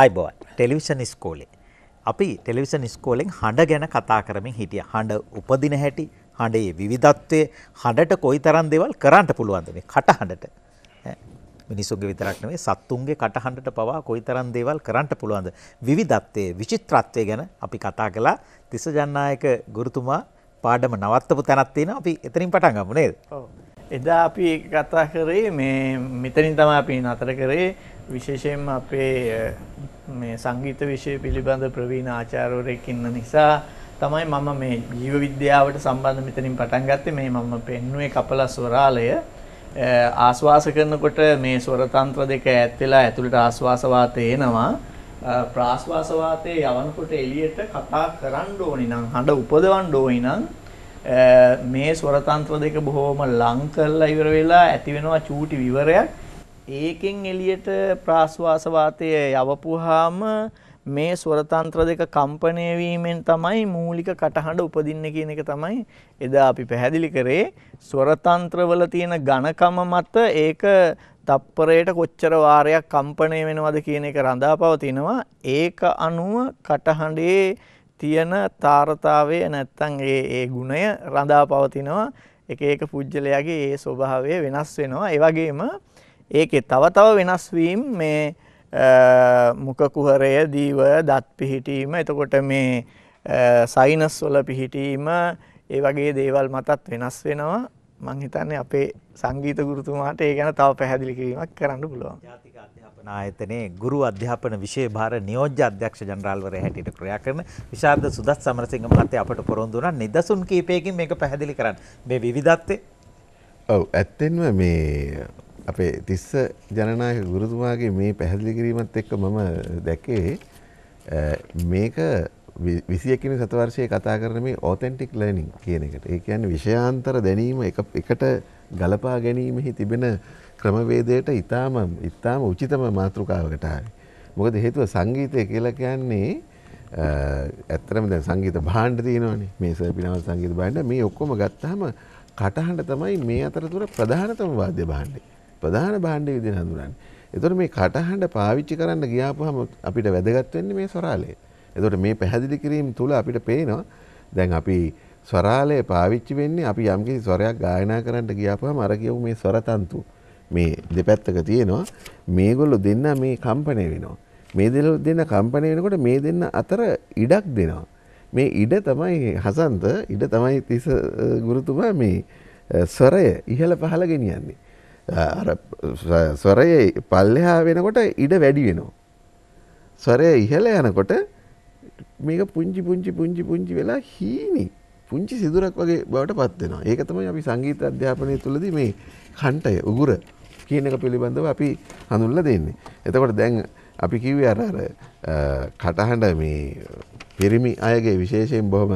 අයිබෝන් ටෙලිවිෂන් ස්කෝලේ. අපි ටෙලිවිෂන් ස්කෝලෙන් හඬ ගැන කතා කරමින් හිටිය හඬ උපදින හැටි හඬේ විවිධත්වය හඬට කොයි තරන් දෙවල් කරන්නට පුළුවන්ද මේ කටහඬට. මිනිසුන්ගේ විතරක් නෙවෙයි සත්තුන්ගේ කටහඬට පවා කොයිතරම් දේවල් කරන්න පුළුවන්ද විවිධත්වයේ විචිත්‍රත්වය ගැන අපි කතා කළා තිස්ස ජන්නායක ගුරුතුමා පාඩම නවත්තපු තැනක් තියෙනවා අපි එතනින් පටන් ගමු නේද එදා අපි කතා කරේ මේ මෙතනින් තමයි අපි නතර කරේ විශේෂයෙන්ම අපේ මේ සංගීත විෂය පිළිබඳ ප්‍රවීණ ආචාර්යවරයෙක් ඉන්න නිසා තමයි මම මේ ජීව විද්‍යාවට සම්බන්ධ මෙතනින් පටන් ගත්තේ මේ මම පෙන්නුවේ කපල ස්වරාලය ආස්වාස කරනකොට මේ ස්වර තන්ත්‍ර දෙක ඈත් වෙලා ඇතුළට ආස්වාස වාතය එනවා ප්‍රාස්වාස වාතයේ යවනකොට එළියට කතා කරන්න ඕනි නම් හඬ උපදවන්න ඕනි නම් මේ ස්වර තන්ත්‍ර දෙක බොහොම ලං කරලා ඉවර වෙලා ඇති වෙනවා චූටි විවරයක් ඒකෙන් එළියට ප්‍රාශ්වාස වාතය යවපුවාම මේ ස්වරතන්ත්‍ර දෙක කම්පණය වීමෙන් තමයි මූලික කටහඬ උපදින්නේ කියන එක තමයි එදා අපි පැහැදිලි කරේ ස්වරතන්ත්‍ර වල තියෙන ඝනකම මත ඒක තප්පරයට කොච්චර වාරයක් කම්පණය වෙනවද කියන එක රඳාපවතිනවා ඒක අනුව කටහඬේ තියෙන තාරතාවය නැත්තම් ඒ ඒ ගුණය රඳාපවතිනවා එක එක පුජ්‍යලයාගේ ඒ ස්වභාවය වෙනස් වෙනවා ඒ වගේම ඒකේ තව තව වෙනස් වීම මේ මුඛ කුහරය, දීව, දත් පිහිටීම, එතකොට මේ සයිනස් වල පිහිටීම, ඒ වගේ දේවල් මතත් වෙනස් වෙනවා. මං හිතන්නේ අපේ සංගීත ගුරුතුමාට ඒ ගැන තව පැහැදිලි කිරීමක් කරන්න පුළුවන්. ජාතික අධ්‍යාපන ආයතනයේ ගුරු අධ්‍යාපන විෂය භාර නියෝජ්‍ය අධ්‍යක්ෂ ජනරාල්වරයා හැටියට ක්‍රියා කරන විශාරද සුදත් සමරසිංහ මහත්තයා අපට පොරොන්දු වුණා නිදසුන් කීපයකින් මේක පැහැදිලි කරන්න. මේ විවිධත්වය ඔව් ඇත්තෙන්ම මේ අපේ තිස්ස ජනනායක ගුරුතුමාගේ මේ පැහැදිලි කිරීමත් එක්ක මම දැකේ මේක විසියකින සතවර්ෂය කතා කරන මේ ඕතෙන්ටික් ලර්නිින් කියන එකට ඒ කියන්නේ විෂයාන්තර දැනීම එකට ගලපා ගැනීමෙහි තිබෙන ක්‍රමවේදයට ඉතාම ඉතාම උචිතම මාතෘකාවකටාව. මොකද හේතුව සංගීතය කියලා කියන්නේ ඇත්තරම දැ සංගීත භාණ්ඩ තියනවනේ මේ සපිනාව සංගීත බාණ්ඩ මේ ඔක්කොම ගත්තහම කටහඬ තමයි මේ අතරතුර ප්‍රධානතම වාද්‍ය භාණ්ඩේ ප්‍රධාන භාණ්ඩ විදිහට හඳුනන්නේ. ඒතකොට මේ කටහඬ පාවිච්චි කරන්න ගියාපුවම අපිට වැදගත් වෙන්නේ මේ ස්වරාලය. ඒතකොට මේ පැහැදිලි කිරීම තුළ අපිට පේනවා දැන් අපි ස්වරාලය පාවිච්චි වෙන්නේ අපි යම්කිසි ස්වරයක් ගායනා කරන්න ගියාපුවම අර කියපු මේ ස්වර තන්තු මේ දෙපැත්තක තියෙනවා. මේගොල්ලෝ දෙන්න මේ කම්පණය වෙනවා. මේ දෙන්න කම්පණය වෙනකොට මේ දෙන්න අතර ඉඩක් දෙනවා. මේ ඉඩ තමයි හසන්ත ඉඩ තමයි තිස ගුරුතුමා මේ ස්වරය ඉහළ පහළ ගෙනියන්නේ. ස්වරයේ පල්ලෙහා වෙනකොට ඉඩ වැඩි වෙනවා. ස්වරය ඉහල යනකොට මේක පුංචි පුංචි පුංචි පුංචි වෙලා හීනි පුංචි සිදුරක් වගේ බවට පත්වෙනවා ඒක තමයි අපි සංගීත අධ්‍යාපනය තුළද මේ කණ්ටය උගුර කියන එක පිළිබඳව අපි හඳුල්ල දෙන්නේ. එතකොට දැන් අපි කිව්වේ අර කටහඬ මේ පිරිමි අයගේ විශේෂයෙන් බොහොම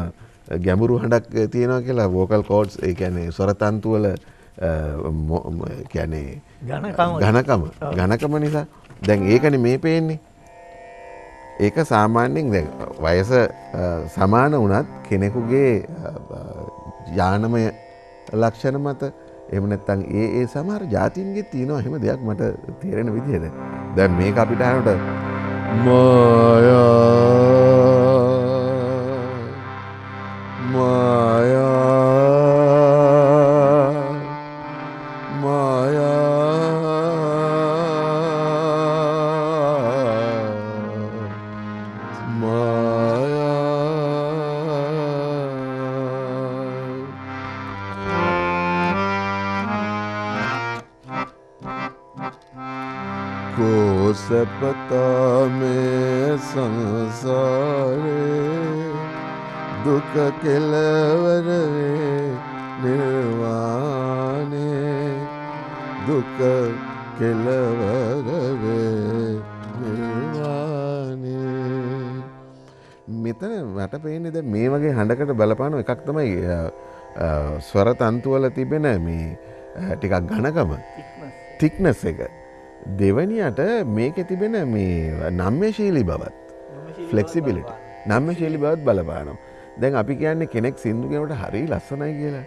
ගැඹුරු හඬක් තියෙනවා කියලා වෝකල් කෝඩ්ස් ඒ කියන්නේ ස්වර තන්තු වල ගැනේ ගණකම ගණකම නිසා දැන් ඒකන මේ පේන්නේ ඒක සාමාන්‍යෙන් දැ වයස සමාන වනත් කෙනෙකුගේ ජානමය ලක්ෂණ මත එමනැත්තන් ඒ ඒ සමහර ජාතින්ගේ තියෙනවා හෙම දෙයක් මට තේරෙන විදිහද දැන් මේ අපිට හනට මාය මාය තන්තුවල තිබෙන මේ ටිකක් ගණකම තික්නස් එක දෙවනියට මේක තිබෙන මේ නම්්‍යශීලි බවත් ෆලෙක්සිබිලිට නම්්‍යශීලි බවත් බලපානම් දැන් අපි කියන්නේ කෙනෙක් සිින්දුගෙනට හරි ලස්සනයි කියලා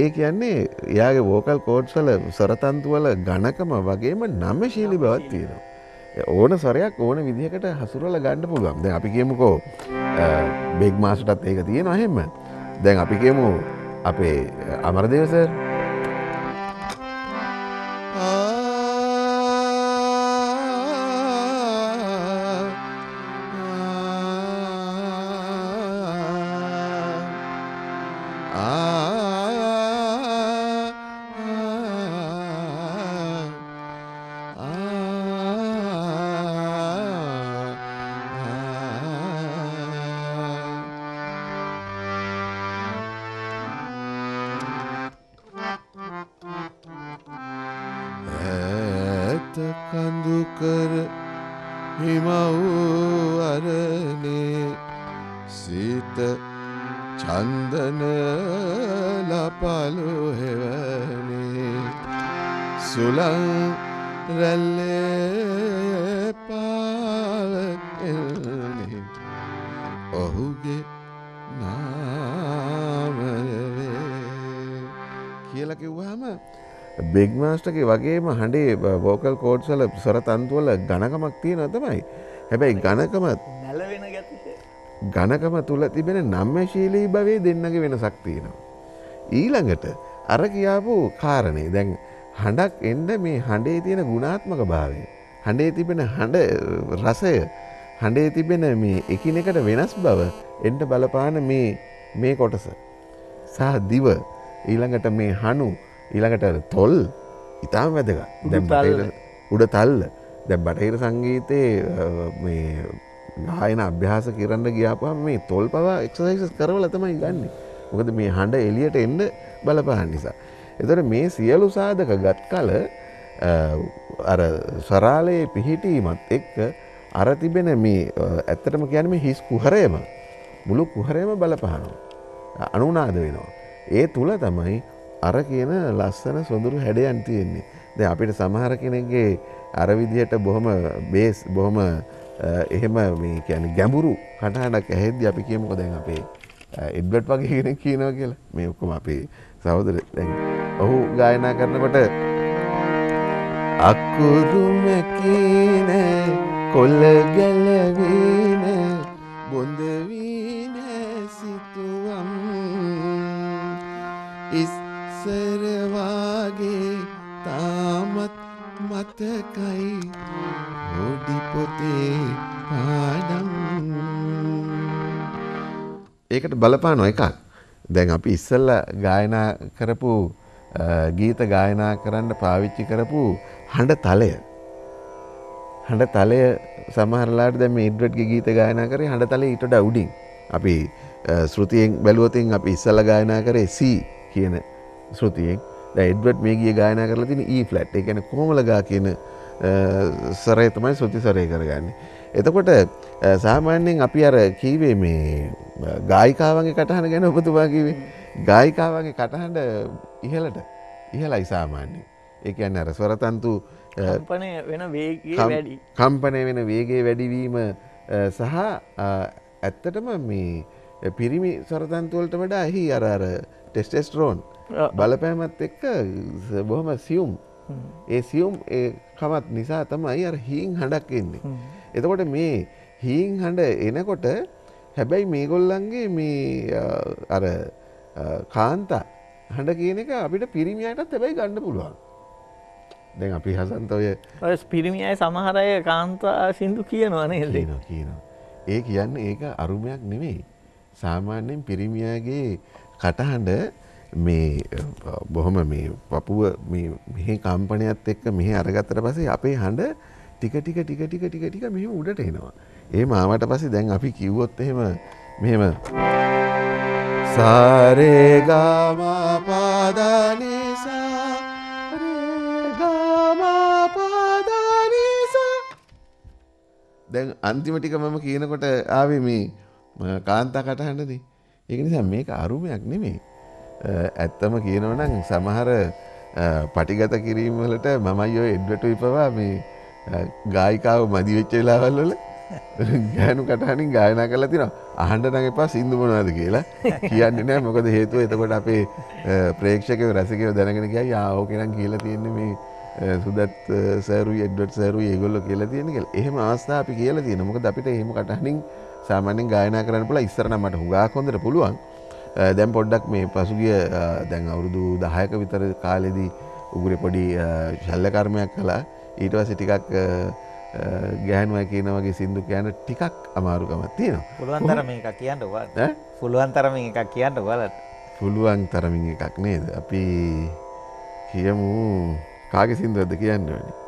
ඒ කියන්නේ එයාගේ වෝකල් කෝඩ්සල සරතන්තුවල ගණකම වගේම නම්්‍යශීලි බවත් තියෙනවා ඕන සරයක් ඕන විදිහකට හසුරල ගණ්ඩ පුගම් දැ අපි කියමුකෝ බෙක් මාසටත් ඒක තියෙන අහෙම දැන් අපි කියමු අපේ අමරදේව සර් ශාස්ත්‍රකය වගේම හඬේ බෝකල් කෝඩ්සල සොර තන්තුවල ගණකමක් තියෙන අතමයි හැබැයි ගණකමත් ගණකම තුළ තිබෙන නම්මශීලී භවේ දෙන්නගේ වෙනසක් තියෙනවා. ඊළඟට අර කියාපු කාරණේ දැන් හඬක් එන්ඩ මේ හඬේ තියෙන ගුණාත්මක භාවය. හඬේ තිබෙන හඬ රසය හඬේ තිබෙන මේ එකිනෙකට වෙනස් බව එන්ට බලපාන මේ මේ කොටස. සහ දිව ඊළඟට මේ හනු ඊළඟට තොල් ඉතාම වැදක දැ උඩ තල්ල දැ බටහිර සංගීතයේ ගායන අභ්‍යාස කරන්න ගියාපම් මේ තොල් පවා එක්සයිසස් කරවල තමයි ගන්න මොකද මේ හඬ එලියට එන්න බලපහන් නිසා. එතට මේ සියලු සාධක ගත් කල අර සරාලයේ පිහිටීමත් එක්ක අරතිබෙන මේ ඇත්තටම කියනම හිස් කුහරයම මුළු කුහරයම බලපහනවා. අනුනාද වෙනවා. ඒ තුළ තමයි අර කියන ලස්සන සොඳුරු හැඩයන් තියෙන්නේ. ද අපිට සමහර කෙනෙක්ගේ අරවිදිහට බොහොම බේස් බොහොම එහෙම මේ කියන ගැඹුරු කටහඩක් ඇහෙද්දි අපි කියමුක දැන් අපේ එඩ්බට් වගේ කෙනෙක් කියනවා කියලා මේ ඔක්කොම අපේ සහෝදර දැන් ඔහු ගායනා කරනකොට අකුරුමැකීන කොල්ල ගැලවීන බොඳවීන සිතුවම් ඉස් මතකයි හොඩි පොතේ පාඩම් ඒකට බලපාන එකක් දැන් අපි ඉස්සල්ල ගායනා කරපු ගීත ගායනා කරන්න පාවිච්චි කරපු හඬ තලය හඬ තලය සමහරලාට දැම ඉඩ්වට්ගේ ගීත ගායනා කරේ හඬ තලය ඉටට අවුඩින් අපි ශෘතියෙන් බැලුවතින් අපි ඉස්සල ගායනා කරේ සී කියන ශෘතියෙන් එඩ්වට් මේ ගිය ගායනා කරලා තින e ඒ ෆලට් එකන කෝමලගා කියන සරය තමයි සුති සරය කරගන්න. එතකොට සාමාන්‍යයෙන් අපි අර කීවේ මේ ගායිකාවගේ කටහන ගැන ඔපතුමාකිවේ ගායිකාවගේ කටහට ඉහලට ඉහලයි සාමාන්‍යය. එක අන්න අර ස්වරතන්තු කම්පනය වෙන වේගේ වැඩිවීම සහ ඇත්තටම මේ පිරිමි සරතන්තුවලට වඩා එහි අර ටෙස්ටෙස්ටරෝන් බලපෑමත් එක්ක බොහොම සියුම් ඒ සියුම් කමත් නිසා තමයි අ හීන් හඬක් එන්නේ. එතකොට මේ හීන් හඬ එනකොට හැබැයි මේගොල්ලන්ගේ මේ අර කාන්තා හඬ කියන එක අපිට පිරිමියයටත් හැබැයි ගණඩ පුළුවන්. දැන් අපි හසන්ත ඔය ඔය පිරිමියයි සමහරය කාන්තා සිින්දු කියනවනේ ලන කියනවා. ඒ කියන්න ඒක අරුමයක් නෙවෙයි. සාමාන්‍යයෙන් පිරිමියගේ කටහඬ මේ බොහොම මේ පපුුව මෙහි කම්පනයක්ත් එක්ක මෙහි අරගත්තර පසේ අපේ හඬ ටික ටික ටික ටික ටික ටික මෙහි උඩට එනවා. ඒ මාවට පසේ දැන් අපි කිව්වොත් එහෙම මෙහෙම සාරේගාමපාදනිසා ගාමපාදනිසා දැන් අන්තිමටික මම කියනකොට ආවි මේ කාන්තා කටහන්නදී. ඒක නිසා මේක අරුමයක් නෙමේ ඇත්තම කියනවනම් සමහර පටිගත කිරීමවලට මමයිෝ එඩ්වටු ඉපවා මේ ගායිකාව මදිවෙච්චේලාවල්වල ගෑනු කටහනින් ගායනා කලා තින අහන්ඩ නඟ පා සිින්දුමනාද කියලා කියන්න නෑ මොකද හේතුව එතකොට අපේ ප්‍රේක්ෂකව රැසිකව දැනගෙනක යාෝකෙනම් කියලා තියන්නේ මේ සුදත් සෑරු එඩ්ඩට සෑරු ඒගොල්ල කියලා තියෙන කියල එහෙම අවස්ථා අපි කියලා තියෙන මොක අපිට එහෙම කටහනින් සාමානෙන් ගායනා කරන්න පුල ඉස්සරන මට හුගා කොඳට පුළුවන් දැම් පොඩ්ඩක් මේ පසුගිය දැන් අවුරුදු දහයක විතර කාලෙදී උගුරෙ පොඩි ශල්ලකර්මයක් කලා ඊටවස ටිකක් ගෑන්වය කියන වගේ සිින්දු කියන ටිකක් අමාරුකමත් තියෙනවා පුළුවන්තර මේ එක කියන්න පුළුවන්තරම එකක් කියන්න බලට පුළුවන් තරමින් එකක් නේද අපි කියමු කාගෙ සිින්දුවද කියන්න වනි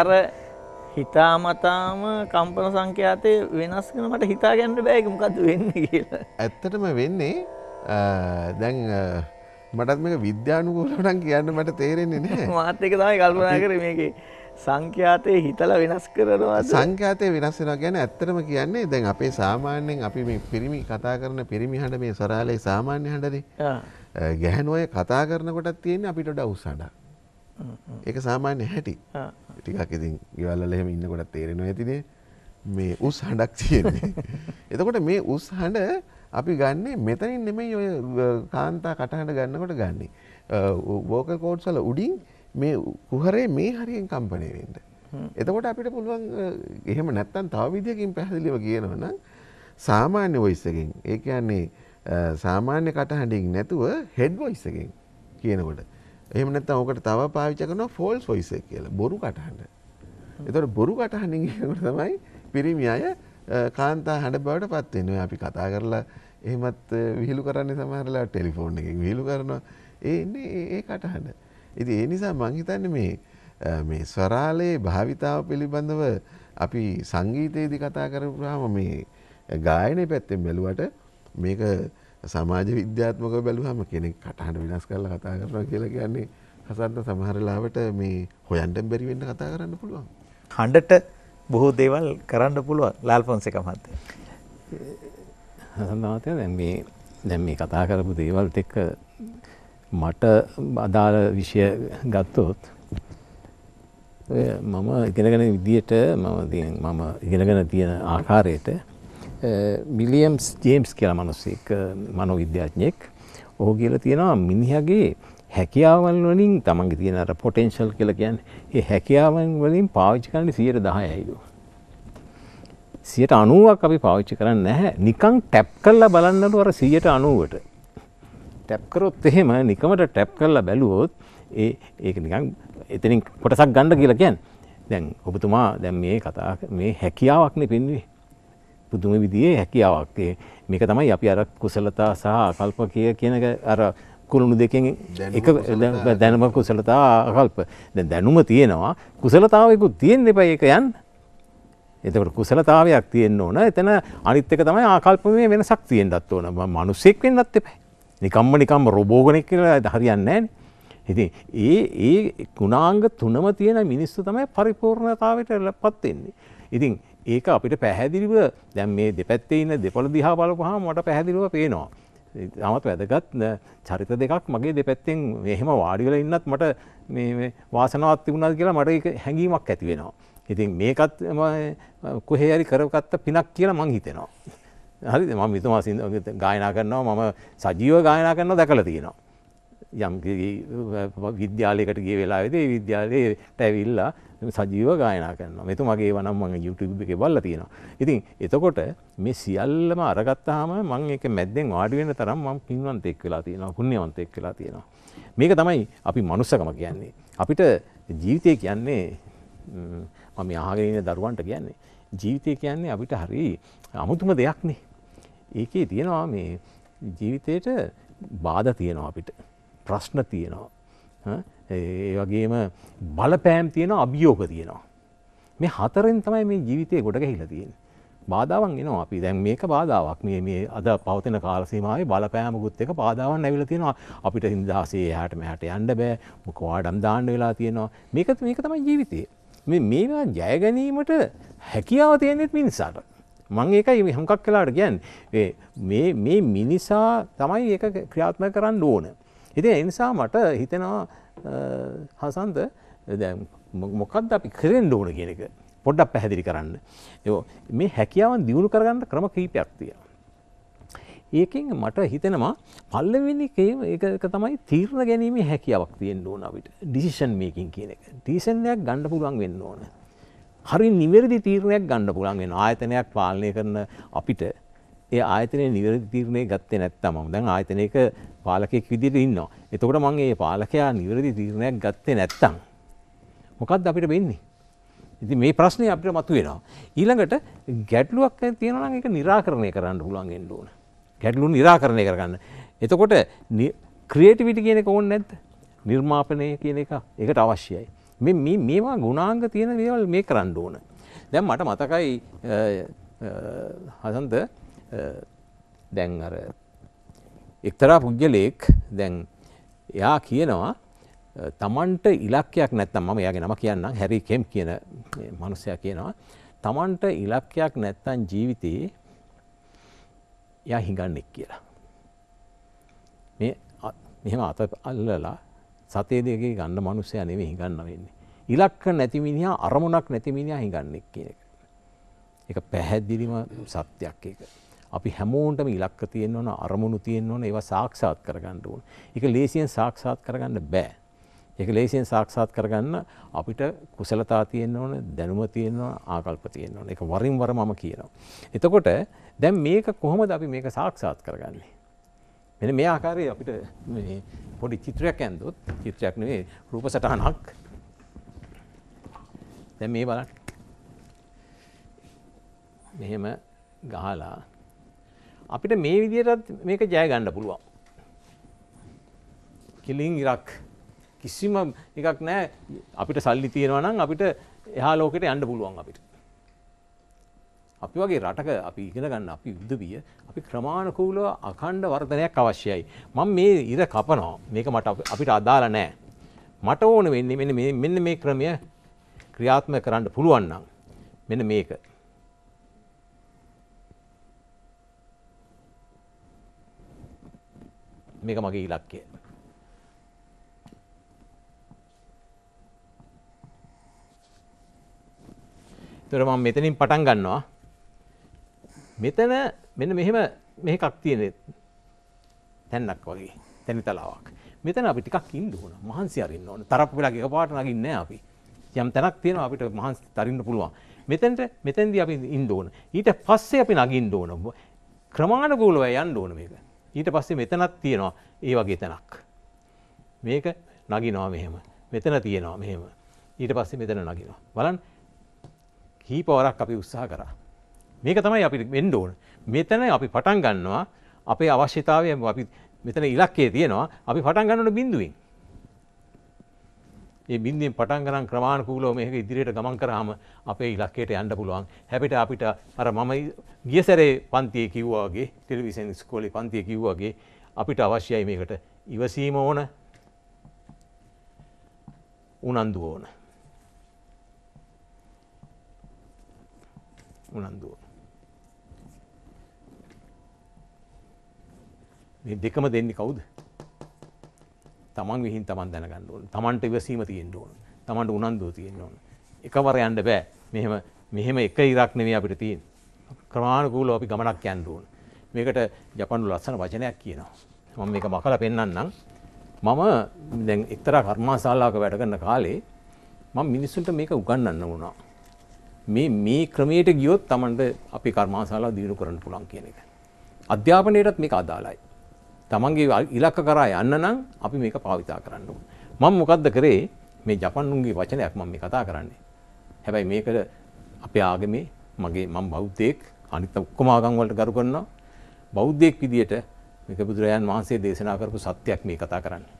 අර හිතාමතාම කම්පන සංඛ්‍යාතය වෙනස් වෙන මට හිතාගන්න බෑක මොකද වෙන්න කියලා. ඇත්තටම වෙන්නේ දැන් මටත් මේක විද්‍යානුකූලවනම් කියන්න මට තේරෙන්නේ නෑ. මාත් එක තමයි කල්පනා කරේ මේකේ. සංඛ්‍යාතය හිතල වෙනස් කරනවා සංඛ්‍යාතය වෙනස් වෙනවා ගැන ඇත්තටම කියන්නේ දැන් අපේ සාමාන්‍යයෙන් අපි මේ පිරිමි කතා කරන පිරිමි හඬ මේ සරාලේ සාමාන්‍ය හඬනේ ගැහැණු අය කතා කරනකොටත් තියෙන්නේ අපිට වඩා උස් හඬක්. ඒක සාමාන්‍ය හැටි ටිකක් ඉතින් ගෙවල්ල එහෙම ඉන්නකොට තේරෙනවා ඇතිනේ මේ උස් හඬක් තියෙන්නේ. එතකොට මේ උස් හඬ අපි ගන්නේ මෙතනින් නෙමෙයි ඔය කාන්තා කටහඬ ගන්නකොට ගන්නේ. වෝකල් කෝඩ්ස් වල උඩින් මේ කුහරේ මේ හරියෙන් කම්පණය වෙන්න. එතකොට අපිට පුළුවන් එහෙම නැත්තම් තව විදියකින් පැහැදිලිව කියනවා නම් සාමාන්‍ය වොයිස් එකෙන් ඒ කියන්නේ සාමාන්‍ය කටහඬින් නැතුව හෙඩ් වොයිස් එකෙන් කියනකොට එහම නැත ඕකට තව පාවිච්ච කරන ෆෝල්ස් පොයිස කියල බොරු කටහන්න එතොට බොරු කටහනකට තමයි පිරිමි අය කාන්තා හඬ බවට පත්වෙනවා අපි කතා කරලා එහෙමත් විහිලු කරන්න සමහරලා ටෙලිෆෝන් එක විහිලු කරනවා ඒන්නේ ඒ කටහන්න ඉති ඒ නිසා මංහිතන්න මේ මේ ස්වරාලයේ භාවිතාව පිළිබඳව අපි සංගීතයේදි කතා කරපුහාම මේ ගායනය පැත්තෙන් බැලුවට මේක සමාජ විද්‍යාත්මක බැලුවහම කෙනෙක් කටහට විනස් කරලා කතා කරනවා කියලා කියන්නේ හසන්ත සමහරලාවට මේ හොයන්ට බැරිවෙන්න කතා කරන්න පුළුවන්. හඬට බොහෝ දේවල් කරන්න පුළුවන් ලාල්පොන්ස එක මත. හසන්තමතය දැන් මේ දැන් මේ කතා කරපු දේවල්ට එක්ක මට අදාළ විෂය ගත්තොත් මම ඉගෙනගෙන විදියට මම මම ඉගෙනගෙන තියෙන ආකාරයට මිලියම්ස් äh, ජේම්ස් කියලා මනුස්සෙක් äh, මනෝවිද්‍යාඥයෙක් ඔහු කියලා තියෙනවා මිනිහගේ හැකියාවන් වලින් තමන්ගේ තියෙන අර පොටෙන්ෂල් කියලා කියන්නේ ඒ හැකියාවන් වලින් පාවිච්චි කරන්නේ 10%යිලු 90ක් අපි පාවිච්චි කරන්නේ නැහැ නිකන් ටැප් කරලා බලන්නලු අර 90ට ටැප් කරොත් එහෙම නිකමට ටැප් කරලා බැලුවොත් ඒ ඒක නිකන් එතනින් කොටසක් ගන්න කියලා කියන්නේ දැන් ඔබතුමා දැන් මේ කතා මේ හැකියාවක්නේ පින්වේ පුදුම විදියේ හැකියාවක්. මේක තමයි අපි අර කුසලතා සහ අකල්ප කියන අර කුළුණු දෙකෙන් එක දැනුම කුසලතා අකල්ප. දැන් දැනුම තියෙනවා. කුසලතාවෙකුත් තියෙන්න එපා ඒක යන්න. එතකට කුසලතාවයක් තියෙන්න්න ඕන එතන අනිත්තක තමයි ආකල්පමය වෙනසක් තියෙන්ටත් ඕන මනුස්සෙක් වෙන්නත් එපැ නිකම්ම නිකම් රොබෝගණෙක් කියලා හරියන්නෑ ඉති ඒ ඒ ගුණාංග තුනම තියෙන මිනිස්සු තමයි පරිපූර්ණතාවට ලපත්වෙන්නේ ඉතින් ඒක අපිට පැහැදිලිව දැන් මේ දෙපැත්තේ ඉන්න දෙපළ දිහා බලපුවාම මට පැහැදිලිව පේනවා. තමත් වැදගත් චරිත දෙකක් මගේ දෙපැත්තෙන් එහෙම වාඩිවෙලා ඉන්නත් මට මේ වාසනාවක් තිබුණාද කියලා මට ඒක හැඟීමක් ඇති වෙනවා. ඉතින් මේකත් කොහේ හරි කරගත්ත පිනක් කියලා මං හිතෙනවා. හරිද මම මෙතුමා ගායනා කරනවා මම සජීව ගායනා කරනවා දැකලා තියෙනවා. යම් විද්‍යාලයකට ගිය වෙලාවේදී විද්‍යාලයට ඇවිල්ලා සජීව ගායනා කරනවා මෙතුමගේ වනම් මම YouTube එකේ බලලා තියෙනවා. ඉතින් එතකොට මේ සියල්ලම අරගත්තාම මම ඒක මැද්දෙන් වාඩි වෙන තරම් මම පින්වන්තයෙක් වෙලා තියෙනවා, පුණ්‍යවන්තයෙක් වෙලා තියෙනවා. මේක තමයි අපි මනුස්සකම කියන්නේ. අපිට ජීවිතය කියන්නේ මම අහගෙන ඉන්න දරුවන්ට කියන්නේ ජීවිතය කියන්නේ අපිට හරි අමුතුම දෙයක් නේ. ඒකේ තියෙනවා මේ ජීවිතේට බාධා තියෙනවා අපිට. ප්‍රශ්න තියෙනවා. ඒ වගේම බලපෑම් තියෙන අභියෝග තියෙනවා. මේ හතරෙන් තමයි මේ ජීවිතය ගොඩ ගැහිලා තියෙන්නේ. බාධාවන් එනවා අපි දැන් මේක බාධාවක් මේ මේ අද පවතින කාල සීමාවේ බලපෑමකුත් එක බාධාවන් ඇවිල්ලා තියෙනවා අපිට 2000 එහාට මෙහාට යන්න බෑ මොක වාඩම් දාන්න වෙලා තියෙනවා මේක මේක තමයි ජීවිතේ මේ මේවා ජය ගැනීමට හැකියාව තියෙන්නේ මිනිසාට මං ඒකයි මේ හුඟක් වෙලාට කියන්නේ මේ මේ මිනිසා තමයි ඒක ක්‍රියාත්මක කරන්න ඕන ඉතින් ඒ නිසා මට හිතෙනවා හසන්ද මොකක්ද අපි කරෙන් ඕන කියෙක පොඩ්ඩක් පැහැදිලි කරන්න. යෝ මේ හැකියාවන් දියුණු කරගන්න ක්‍රම කීපයක් තිය. ඒකින් මට හිතෙනවා පල්ලවෙනිකේ ඒක තමයි තීරණ ගැනීම හැකියාවක් තියෙන් ඕන අපිට ඩිසිෂන් මේකින් කියන එක ඩිසන්යක් ගණඩ පුළුවන් වෙන්න ඕන. හරි නිවැරදි තීරණයක් ගණඩ පුළන් වෙන ආයතනයක් පාලනය කරන අපිට ඒ ආයතනය නිවැරදි තීරණය ගත්තේ නැත්තමම් දැන් ආයතනයක පාලකෙක් විදිහට ඉන්නවා. එතකොට මම මේ පාලකයා නිවැරදි තීරණයක් ගත්තේ නැත්තම් මොකද්ද අපිට වෙන්නේ? ඉතින් මේ ප්‍රශ්නේ අපිට මතුවෙනවා. ඊළඟට ගැටලුවක් තියෙනවා නම් ඒක निराකරණය කරන්න පුළුවන් වෙන්න ඕන. ගැටලු निराකරණය කරගන්න. එතකොට ක්‍රියේටිවිටි කියන එක ඕනේ නැද්ද? නිර්මාපනය කියන එක ඒකට අවශ්‍යයි. මේ මේ මේවා ගුණාංග තියෙන දේවල් මේ කරන්න ඕන. දැන් මට මතකයි හසන්ත දැන් අර එක්තරා පුද්ගලයෙක් දැන් එයා කියනවා තමන්ට ඉලක්කයක් නැත්තම් මම යාගේ නම කියන්න හැරිකෙම් කියන මනුස්සයා කියනවා තමන්ට ඉලක්කයක් නැත්තන් ජීවිතයේ ය හිඟන්නෙක් කියලා. මේ මෙහෙම අත අල්ලලා සතේදගේ ගන්න මනුස්සය නෙවේ හිඟන්න වෙන්නේ. ඉලක්ක නැතිමිනිහා අරමුණක් නැතිමිනිහා හිඟන්නෙක් කියන එක. එක පැහැදිලිම සත්‍යයක් එක. අපි හැමෝන්ටම ඉලක්ක තියෙන්න ඕන අරමුණු තියෙන්න ඕන ඒවා සාක්ෂාත් කරගන්න ඕන. ඒක ලේසියෙන් සාක්ෂාත් කරගන්න බෑ. ඒක ලේසියෙන් සාක්ෂාත් කරගන්න අපිට කුසලතා තියෙන්න ඕන, දැනුම තියෙන්න ඕන, ආකල්ප තියෙන්න ඕන. ඒක වරින් වර මම කියනවා. එතකොට දැන් මේක කොහොමද අපි මේක සාක්ෂාත් කරගන්නේ? මෙන්න මේ ආකාරයේ අපිට මේ පොඩි චිත්‍රයක් ඇඳුත් චිත්‍රයක් නෙවෙයි රූප සටහනක්. දැන් මේ බලන්න. මෙහෙම ගහලා අපිට මේ විදිහටත් මේක ජය ගන්න පුළුවන්. කිලින් ඉරක් කිසිම එකක් නෑ අපිට සල්ලි තියෙනවා නම් අපිට එහා ලෝකෙට යන්න පුළුවන් අපිට. අපි වගේ රටක අපි ඉගෙන ගන්න අපි යුද්ධබිය අපි ක්‍රමානුකූලව අඛණ්ඩ වර්ධනයක් අවශ්‍යයි. මම මේ ඉර කපනවා. මේක මට අපිට අදාළ නෑ. මට ඕන වෙන්නේ මෙන්න මේ ක්‍රමය ක්‍රියාත්මක කරන්න පුළුවන් නම් මෙන්න මේක මේක මගේ ඉලක්කය. එතකොට මම මෙතනින් පටන් ගන්නවා. මෙතන මෙන්න මෙහෙම මෙහෙකක් තියෙන තැන්නක් වගේ තැනි තලාවක්. මෙතන අපි ටිකක් ඉන්න ඕන. මහන්සි අරින්න ඕන. තරප්පු වෙලා එකපාරට නගින්නේ නැහැ අපි. යම් තැනක් තියෙනවා අපිට මහන්සි තරින්න පුළුවන්. මෙතනට මෙතෙන්දී අපි ඉන්න ඕන. ඊට පස්සේ අපි නගින්න ඕන. ක්‍රමානුකූලව යන්න ඕන මේක. ඊට පස්සේ මෙතනත් තියෙනවා ඒ වගේ තැනක්. මේක නගිනවා මෙහෙම මෙතන තියෙනවා මෙහෙම ඊට පස්සේ මෙතන නගිනවා. බලන් කීපවරක් අපි උත්සාහ කරා. මේක තමයි අපි වෙන්න ඕන. මෙතන අපි පටන් ගන්නවා අපේ අවශ්‍යතාවය අපි මෙතන ඉලක්කයේ තියෙනවා අපි පටන් ගන්නවන බිඳුවෙන්. ඒ බින්දෙන් පටන් ගන්න ක්‍රමානුකූලව මේක ඉදිරියට ගමන් කරාම අපේ ඉලක්කයට යන්න පුළුවන්. හැබැයි අපිට අර මම ගිය සැරේ පන්තියේ කිව්වා වගේ ටෙලිවිෂන් ඉස්කෝලේ පන්තියේ කිව්වා වගේ අපිට අවශ්‍යයි මේකට ඉවසීම ඕන උනන්දු ඕන. උනන්දු ඕන. මේ දෙකම දෙන්නේ කවුද? තමන් විහින් තමන් දැනගන්න ඕන. තමන්ට ඉවසීම තියෙන්න ඕන. තමන්ට උනන්දුව තියෙන්න ඕන. එකවර යන්න බෑ. මෙහෙම මෙහෙම එක ඉරක් නෙමෙයි අපිට තියෙන්නේ. ක්‍රමානුකූලව අපි ගමනක් යන්න ඕන. මේකට ජපන්ු ලස්සන වචනයක් කියනවා. මම මේක මකලා පෙන්වන්නම්. මම දැන් එක්තරා කර්මාශාලාවක වැඩ කරන කාලේ මම මිනිස්සුන්ට මේක උගන්වන්න වුණා. මේ මේ ක්‍රමයට ගියොත් Tamanට අපේ කර්මාශාලාව දිනු කරන්න පුළුවන් කියන එක. අධ්‍යාපනයටත් මේක අදාළයි. තමන්ගේ ඉලක්ක කරා යන්න නම් අපි මේක පාවිතා කරන්න ඕන. මම මොකද්ද කරේ මේ ජපන්නුන්ගේ වචනයක් මම මේ කතා කරන්නේ. හැබැයි මේකට අපේ ආගමේ මගේ මම බෞද්ධයෙක් අනිත් ඔක්කොම ආගම් වලට ගරු කරනවා. බෞද්ධයෙක් විදියට මේක බුදුරජාන් වහන්සේ දේශනා කරපු සත්‍යයක් මේ කතා කරන්නේ.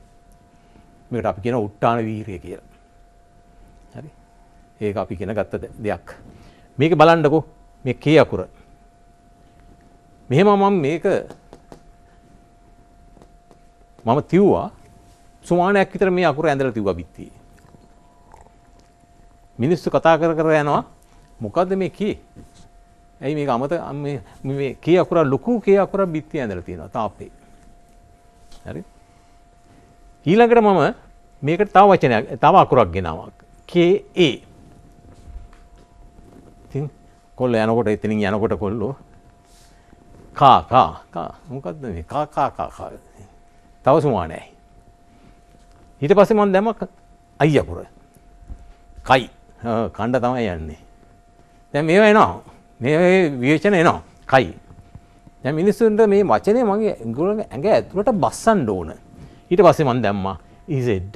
මේකට අපි කියන උට්ටාන වීරිය කියලා. හරි. ඒක අපි කියන ගත්ත දෙයක්. මේක බලන්නකෝ මේ කේ අකුර. මෙහෙම මම මේක මම තිව්වා සුමානයක් විතර මේ අකුර ඇඳලා තිබ්බා බිත්තියේ. මිනිස්සු කතා කර කර යනවා මොකද්ද මේ කී? ඇයි මේක අමත මේ මේ කී අකුර ලොකු කී අකුර බිත්තිය ඇඳලා තියෙනවා තාප්පේ. හරි? ඊළඟට මම මේකට තව වචනයක් තව අකුරක් ගෙනාවා. KA. ඉතින් කොල්ල යනකොට එතනින් යනකොට කොල්ලෝ කා කා කා මොකද්ද මේ කා කා කා කා තව සුමානෑයි. හිට පස්සේ මන් දැම අයි අකුර කයි කණ්ඩ තමයි යන්නේ. දැ මේ එනවා මේ වියචන එනවා කයි. දැ මිනිස්සුන්ට මේ වචනය මගේ ගුල ඇඟ ඇතුළට බස්සන් ඩෝන ඊට පස්සේ මන් දැම්ම ඉසෙඩ්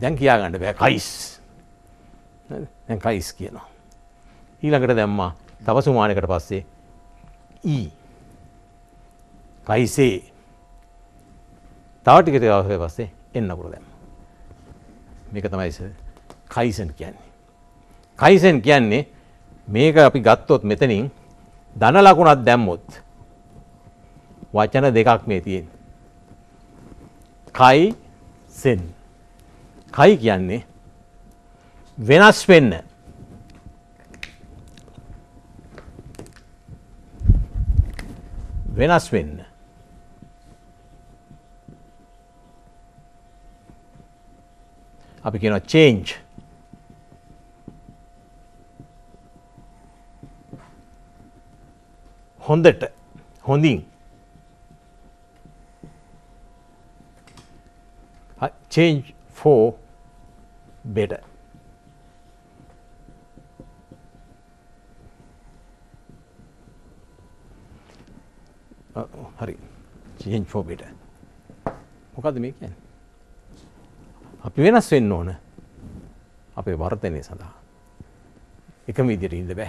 දැන් කියාගන්නට බෑ කයිස් කයිස් කියනවා. ඊළඟට දැම්මා තව සුමානකට පස්සේ ඊ e. පයිසේ තවටික දවහය පස්සේ එන්නකුර දැම්. මේක තමයිස කයිසන් කියන්නේ. කයිසන් කියන්නේ මේක අපි ගත්තොත් මෙතනින් දන ලකුණත් දැම්මොත් වචන දෙකක් මේ තියෙන්. කයි සෙන් කයි කියන්නේ වෙනස් වෙන්න වෙනස් වෙන්න අපි කියනවා change. හොඳට හොඳින් change for better. හරි change for better. මොකද මේ කියන්නේ? අපි වෙනස් වෙන්න ඕන අපේ වර්තනය සඳහා. එකම විදිහට ඉන්න බෑ.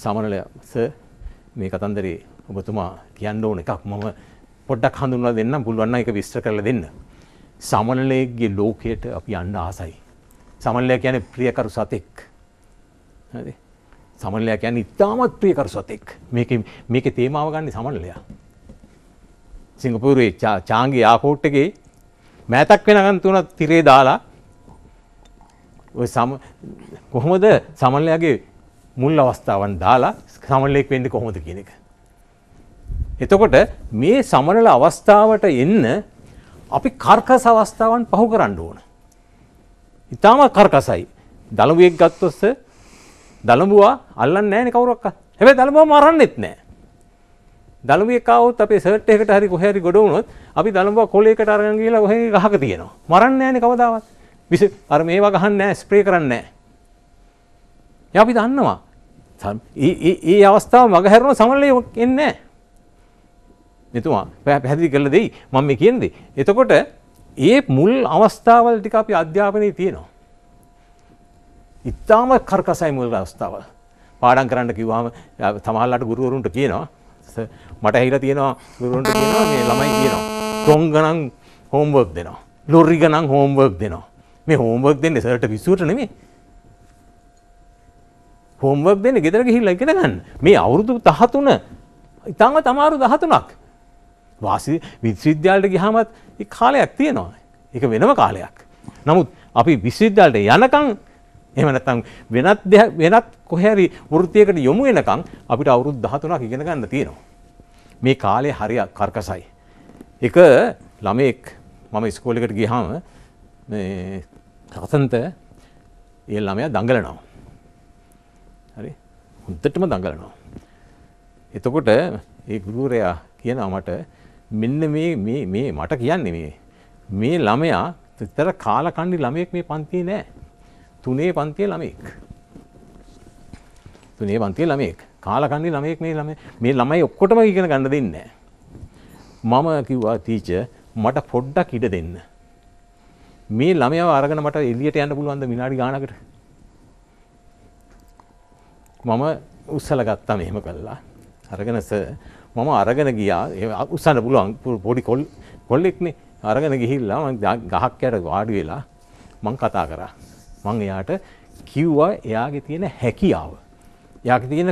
සමනල සර් මේ කතන්දරේ ඔබතුමා කියන්න ඕන එකක් මම පොඩ්ඩක් හඳුන්වලා දෙන්නම් පුළුවන් නම් ඒක විස්තර කරලා දෙන්න. සමනලයේ ලෝකයට අපි යන්න ආසයි. සමනලයා කියන්නේ ප්‍රියකරු සතෙක්. හරිද? සමනලයා කියන්නේ ඉතාමත් ප්‍රියකරු සතෙක්. මේකේ මේකේ තේමාව ගන්න සමනලයා. සිංගප්පූරුවේ චාංගේ ආපෝට් එකේ මෑතක් වෙනකන් තුනක් තිරේ දාලා ඔය සම කොහොමද සමල්ලයාගේ මුල් අවස්ථාවන් දාලා සමල්ලෙක් වෙන්න කොහොමද කියන එක. එතකොට මේ සමරල අවස්ථාවට එන්න අපි කර්කස අවස්ථාවන් පහු කරන්න ඕන. ඉතාම කර්කසයි. දළඹුවෙක් ගත්තොස්ස දළඹුවා අල්ලන්නේ නැහැ නේ කවුරක්වත්. හැබැයි දළඹුවා මරන්නෙත් නැහැ. දලුවෙක් ආවොත් අපේ සර්ට් එකකට හරි කොහේ හරි ගොඩ වුණොත් අපි දලුවා කොලයකට අරගෙන ගිහලා කොහේ ගහක තියෙනවා. මරන්නේ නැහැනේ කවදාවත්. විස අර මේවා ගහන්නේ නැහැ, ස්ප්‍රේ කරන්නේ නැහැ. ඒ අපි දන්නවා. ඒ ඒ අවස්ථාව මග හැරෙන සමල්ලේ එන්නේ නැහැ. මෙතුමා පැහැදිලි කරලා දෙයි මම මේ කියන්නේ. එතකොට ඒ මුල් අවස්ථාවල් ටික අපි අධ්‍යාපනයේ තියෙනවා. ඉතාම කරකසයි මුල් අවස්ථාව. පාඩම් කරන්න කිව්වම තමහල්ලාට ගුරුවරුන්ට කියනවා මට හිලා තියෙනවා ගුරුන්ට කියනවා මේ ළමයි කියනවා ටොං ගණන් හෝම්වර්ක් දෙනවා ලොරි ගණන් හෝම්වර්ක් දෙනවා මේ හෝම්වර්ක් දෙන්නේ සරට විසුවට නෙමෙයි හෝම්වර්ක් දෙන්නේ ගෙදර ගිහිල්ලා ඉගෙන ගන්න මේ අවුරුදු 13 ඉතාමත් අමාරු 13ක් වාසි විශ්වවිද්‍යාලයට ගියාමත් ඒ කාලයක් තියෙනවා ඒක වෙනම කාලයක් නමුත් අපි විශ්වවිද්‍යාලයට යනකම් එහෙම නැත්නම් වෙනත් වෙනත් කොහේ හරි වෘත්තියකට යොමු වෙනකම් අපිට අවුරුදු 13ක් ඉගෙන ගන්න තියෙනවා මේ කාලේ හරි කර්කසයි. එක ළමෙක් මම ඉස්කෝලෙකට ගියාම මේ හසන්ත ඒ ළමයා දඟලනවා. හරි? හොඳටම දඟලනවා. එතකොට ඒ ගුරුවරයා කියනවා මට මෙන්න මේ මේ මේ මට කියන්නේ මේ මේ ළමයා විතර කාලකන්ණි ළමයෙක් මේ පන්තියේ නෑ. තුනේ පන්තියේ ළමයෙක්. තුනේ පන්තියේ ළමයෙක්. කාලකන්දි ළමයෙක් මේ ළමයි මේ ළමයි ඔක්කොටම ඉගෙන ගන්න දෙන්නේ මම කිව්වා ටීචර් මට පොඩ්ඩක් ඉඩ දෙන්න. මේ ළමයාව අරගෙන මට එළියට යන්න පුළුවන්ද විනාඩි ගානකට? මම උස්සලා ගත්තා මෙහෙම කළා. අරගෙන සර් මම අරගෙන ගියා උස්සන්න පුළුවන් පොඩි කොල් කොල්ලෙක්නේ අරගෙන ගිහිල්ලා මම ගහක් යට වාඩි වෙලා මං කතා කරා. මං එයාට කිව්වා එයාගේ තියෙන හැකියාව. එයාගේ තියෙන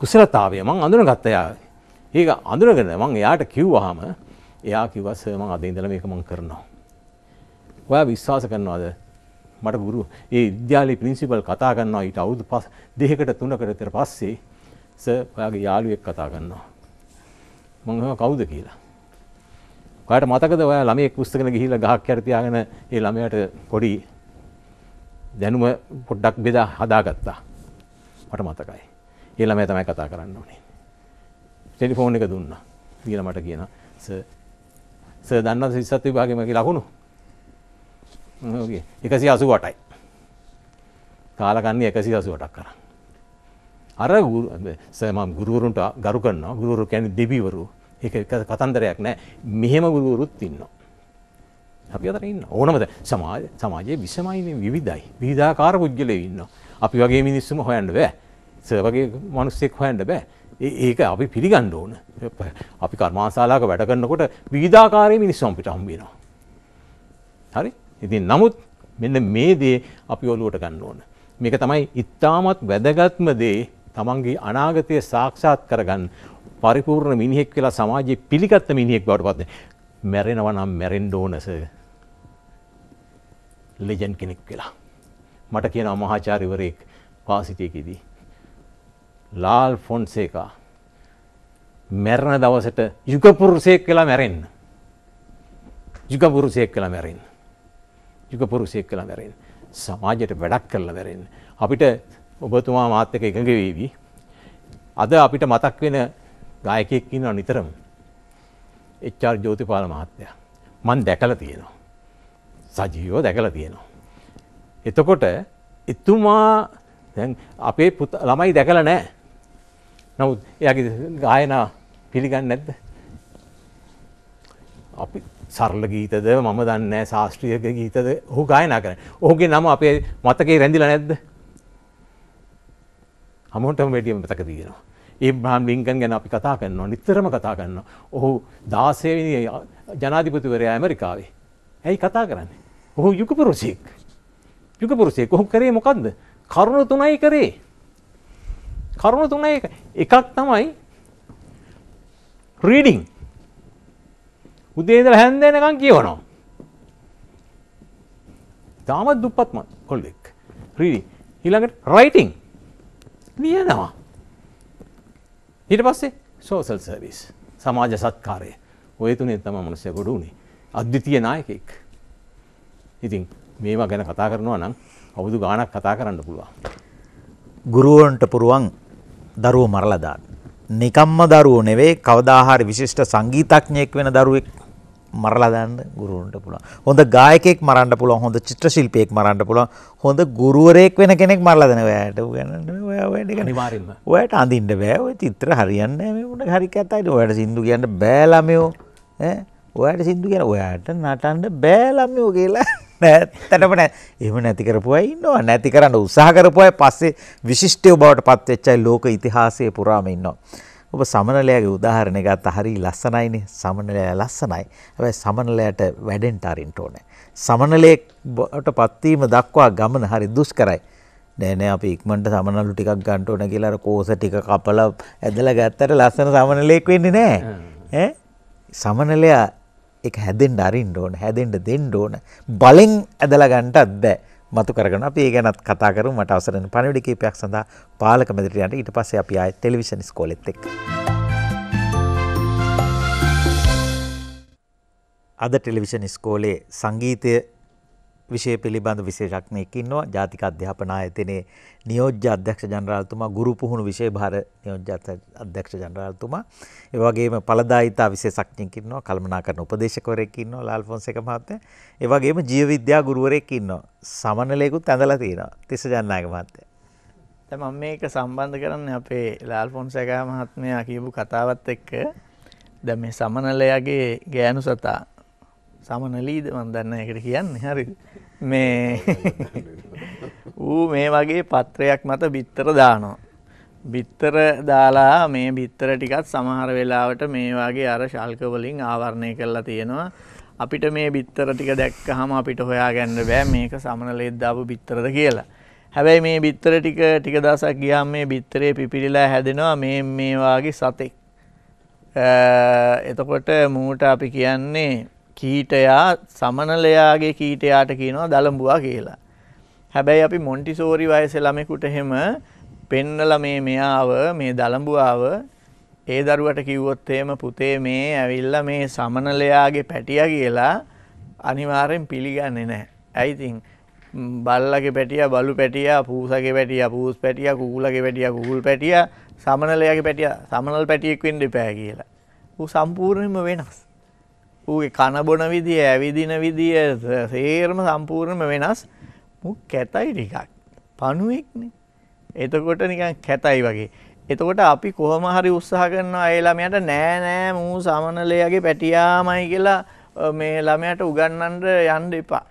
කුසලතාවය මං අඳුනගත්ත එයා. ඒක අඳුනගෙන මං එයාට කිව්වහම එයා කිව්වා සර් මං අද ඉඳලා මේක මං කරනවා. ඔයා විශ්වාස කරනවද? මට ගුරු ඒ විද්‍යාලයේ ප්‍රින්සිපල් කතා කරනවා ඊට අවුරුදු 2කට 3කට විතර පස්සේ සර් ඔයාගේ යාළුවෙක් කතා කරනවා. මං අහුවා කවුද කියලා. ඔයාට මතකද ඔයා ළමයෙක් පුස්තකන ගිහිල්ලා ගහක් යට තියාගෙන ඒ ළමයාට පොඩි දැනුම පොඩ්ඩක් බෙදා හදාගත්තා. මට මතකයි. ඒ ළමයා තමයි කතා කරන්න ඕනේ. ටෙලිෆෝන් එක දුන්නා. දීලා මට කියනවා සර් සර් දන්නවද සිස්සත් විභාගෙම කියලා ලකුණු? ඔකේ 188යි. කාලකන්ණි 188ක් කරා. අර සර් මම ගුරුවරුන්ට ගරු කරනවා. ගුරුවරු කියන්නේ දෙවිවරු. ඒක කතන්දරයක් නෑ. මෙහෙම ගුරුවරුත් ඉන්නවා. අපි අතර ඉන්න ඕනමද සමාජ සමාජයේ විසමයි විවිධයි විවිධාකාර පුද්ගලයෝ ඉන්නවා. අපි වගේ මිනිස්සුම හොයන්න බෑ. ස වගේ මනුස්සෙක් හොයන්න බෑ ඒක අපි පිළිගන්න ඕන අපි කර්මාශාලාක වැඩ කරනකොට විධාකාරය මිනිස්සුම් අපිට හම්බෙනවා හරි ඉතින් නමුත් මෙන්න මේ දේ අපි ඔලුවට ගන්න ඕන මේක තමයි ඉතාමත් වැදගත්ම දේ තමන්ගේ අනාගතය සාක්ෂාත් කරගන්න පරිපූර්ණ මිනිහෙක් වෙලා සමාජයේ පිළිගත්ත මිනිහෙක් බවට පත් මැරෙනවා නම් මැරෙන්න ඕනස ලෙජන්ඩ් කෙනෙක් වෙලා මට කියනවා මහාචාර්යවරයෙක් වාසිතයකදී ලාල් ෆොන්සේකා මැරණ දවසට යුගපුරුසයෙක් කලා මැරෙන්න්න. යුගපුරුසයෙක් කලා මැරෙන්. යුගපුරුසයෙක් කලා මැරෙන් සමාජයට වැඩක් කරලා වැරෙන්. අපිට ඔබතුමා මාත්‍යක එකඟ වේවී. අද අපිට මතක් වෙන ගායකයෙක් ඉන්නවා නිතරම. එච්චාර් ජෝතිපාල මහත්තයා. මන් දැකලා තියෙනවා. සජීවෝ දැකලා තියෙනවා. එතකොට එතුමා දැන් අපේ ළමයි දැකලා නෑ නමුත් එයාගේ ගායනා පිළිගන්නේ නැද්ද? අපි සරල ගීතද මම දන්නේ නැහැ ශාස්ත්‍රීය ගීතද ඔහු ගායනා කරන්නේ. ඔහුගේ නම අපේ මතකේ රැඳිලා නැද්ද? හැමෝටම වැඩිය මතක තියෙනවා. ඒබ්‍රහම් ලින්කන් ගැන අපි කතා කරනවා නිතරම කතා කරනවා. ඔහු 16 වෙනි ජනාධිපතිවරයා ඇමරිකාවේ. ඇයි කතා කරන්නේ? ඔහු යුගපුරුෂයෙක්. යුගපුරුෂයෙක්. ඔහු කරේ මොකද්ද? කරුණ තුනයි කරේ. කරුණු තුන එකක් තමයි රීඩිං උදේ ඉඳලා හැන්ද එනකන් කියවනවා. තාමත් දුප්පත්ම කොල්ලෙක්. රීඩිං ඊළඟට රයිටිං ලියනවා. ඊට පස්සේ සෝෂල් සර්විස් සමාජ සත්කාරය. ඔය තුනේ තමයි මිනිස්සු ගොඩ උනේ. අද්විතීය නායකයෙක්. ඉතින් මේවා ගැන කතා කරනවා නම් අවුරුදු ගාණක් කතා කරන්න පුළුවන්. ගුරුවරුන්ට පුරුවන් දරුවෝ මරලා දාන්න. නිකම්ම දරුවෝ නෙවෙයි කවදා හරි විශිෂ්ට සංගීතඥයෙක් වෙන දරුවෙක් මරලා දාන්න ගුරුවරුන්ට පුළුවන්. හොඳ ගායකයෙක් මරන්න පුළුවන්, හොඳ චිත්‍ර ශිල්පියෙක් මරන්න පුළුවන්, හොඳ ගුරුවරයෙක් වෙන කෙනෙක් මරලා දාන ඔයාට උගන්නන්න ඔයා ඔය ටික අනිවාර්යෙන්ම. ඔයාට අඳින්න බෑ. ඔය චිත්‍ර හරියන්නේ නෑ මේ උඩ හරි කැතයිද? ඔයාට සින්දු කියන්න බෑ ළමයෝ. ඈ ඔයාට සින්දු කියන ඔයාට නටන්න බෑ ළමයෝ කියලා නැත්තටම නෑ. එහෙම නැති කරපුවා ඉන්නවා. නැති කරන්න උත්සාහ කරපුවා පස්සේ විශිෂ්ටව බවට පත් වෙච්චයි ලෝක ඉතිහාසයේ පුරාම ඉන්නවා. ඔබ සමනලයාගේ උදාහරණය ගත්ත හරි ලස්සනයිනේ. සමනලයා ලස්සනයි. හැබැයි සමනලයාට වැඩෙන්න අරින්න ඕනේ. සමනලයට පත්වීම දක්වා ගමන හරි දුෂ්කරයි. නෑ නෑ අපි ඉක්මනට සමනලු ටිකක් ගන්න ඕන කියලා අර කෝස ටික කපලා ඇදලා ගත්තට ලස්සන සමනලයක් වෙන්නේ නෑ. ඈ සමනලයා ඒක හැදෙන්න අරින්න ඕන හැදෙන්න දෙන්න ඕන බලෙන් ඇදලා ගන්නටත් බෑ මතු කරගෙන අපි ඒ ගැනත් කතා කරමු මට අවසර දෙන පණිවිඩ කීපයක් සඳහා පාලක මැදිරියට යන්න ඊට පස්සේ අපි ආයෙ ටෙලිවිෂන් ඉස්කෝලෙත් එක්ක අද ටෙලිවිෂන් ඉස්කෝලේ සංගීතය විෂය පිළිබඳ විශේෂඥයෙක් ඉන්නවා ජාතික අධ්‍යාපන ආයතනයේ නියෝජ්‍ය අධ්‍යක්ෂ ජනරාල්තුමා ගුරු පුහුණු විෂය භාර නියෝජ්‍ය අධ්‍යක්ෂ ජනරාල්තුමා ඒ වගේම ඵලදායිතා විශේෂඥයෙක් ඉන්නවා කළමනාකරණ උපදේශකවරයෙක් ඉන්නවා ලාල් ෆොන්සේක මහත්තයා ඒ වගේම ජීව විද්‍යා ගුරුවරයෙක් ඉන්නවා සමනලයකුත් ඇඳලා තියෙනවා තිස්ස ජනනායක මහත්තයා දැන් මම මේක සම්බන්ධ කරන්නේ අපේ ලාල් ෆොන්සේක මහත්මයා කියපු කතාවත් එක්ක දැන් මේ සමනලයාගේ ගෑනු සතා සමනලීද මන් දන්න එකට කියන්න හරි මේ ඌ මේ වගේ පත්‍රයක් මත බිත්තර දානවා. බිත්තර දාලා මේ බිත්තර ටිකත් සමහර වෙලාවට මේ වගේ අර ශල්කවලින් ආවරණය කරලා තියෙනවා. අපිට මේ බිත්තර ටික දැක්කහම අපිට හොයාගන්න බෑ මේක සමනලෙද්ද ආපු බිත්තරද කියලා. හැබැයි මේ බිත්තර ටික ටික දවසක් ගියාම මේ බිත්තරේ පිපිරිලා හැදෙනවා මේ මේ වාගේ සතෙක්. එතකොට මූට අපි කියන්නේ කීටයා සමනලයාගේ කීටයාට කියනවා දළඹුවා කියලා. හැබැයි අපි මොන්ටිසෝරි වයසේ ළමෙකුට එහෙම පෙන්නලා මේ මෙයාව මේ දළඹුවාව ඒ දරුවට කිව්වොත් එහෙම පුතේ මේ ඇවිල්ලා මේ සමනලයාගේ පැටියා කියලා අනිවාර්යෙන් පිළිගන්නේ නැහැ. ඇයි ඉතින් බල්ලගේ පැටියා බලු පැටියා පූසගේ පැටියා පූස් පැටියා කුකුලගේ පැටියා කුකුල් පැටියා සමනලයාගේ පැටියා සමනල් පැටියෙක් වෙන්න එපා කියලා. ඌ සම්පූර්ණයෙන්ම වෙනස්. ඌගේ කන බොන විදිය, ඇවිදින විදිය සේරම සම්පූර්ණයෙන්ම වෙනස්. මු කැතයි ටිකක්. පණුවෙක්නේ. එතකොට නිකන් කැතයි වගේ. එතකොට අපි කොහොම හරි උත්සාහ කරනවා ඒ ළමයාට නෑ නෑ මූ සමනලයාගේ පැටියාමයි කියලා මේ ළමයාට උගන්වන්න යන්න එපා.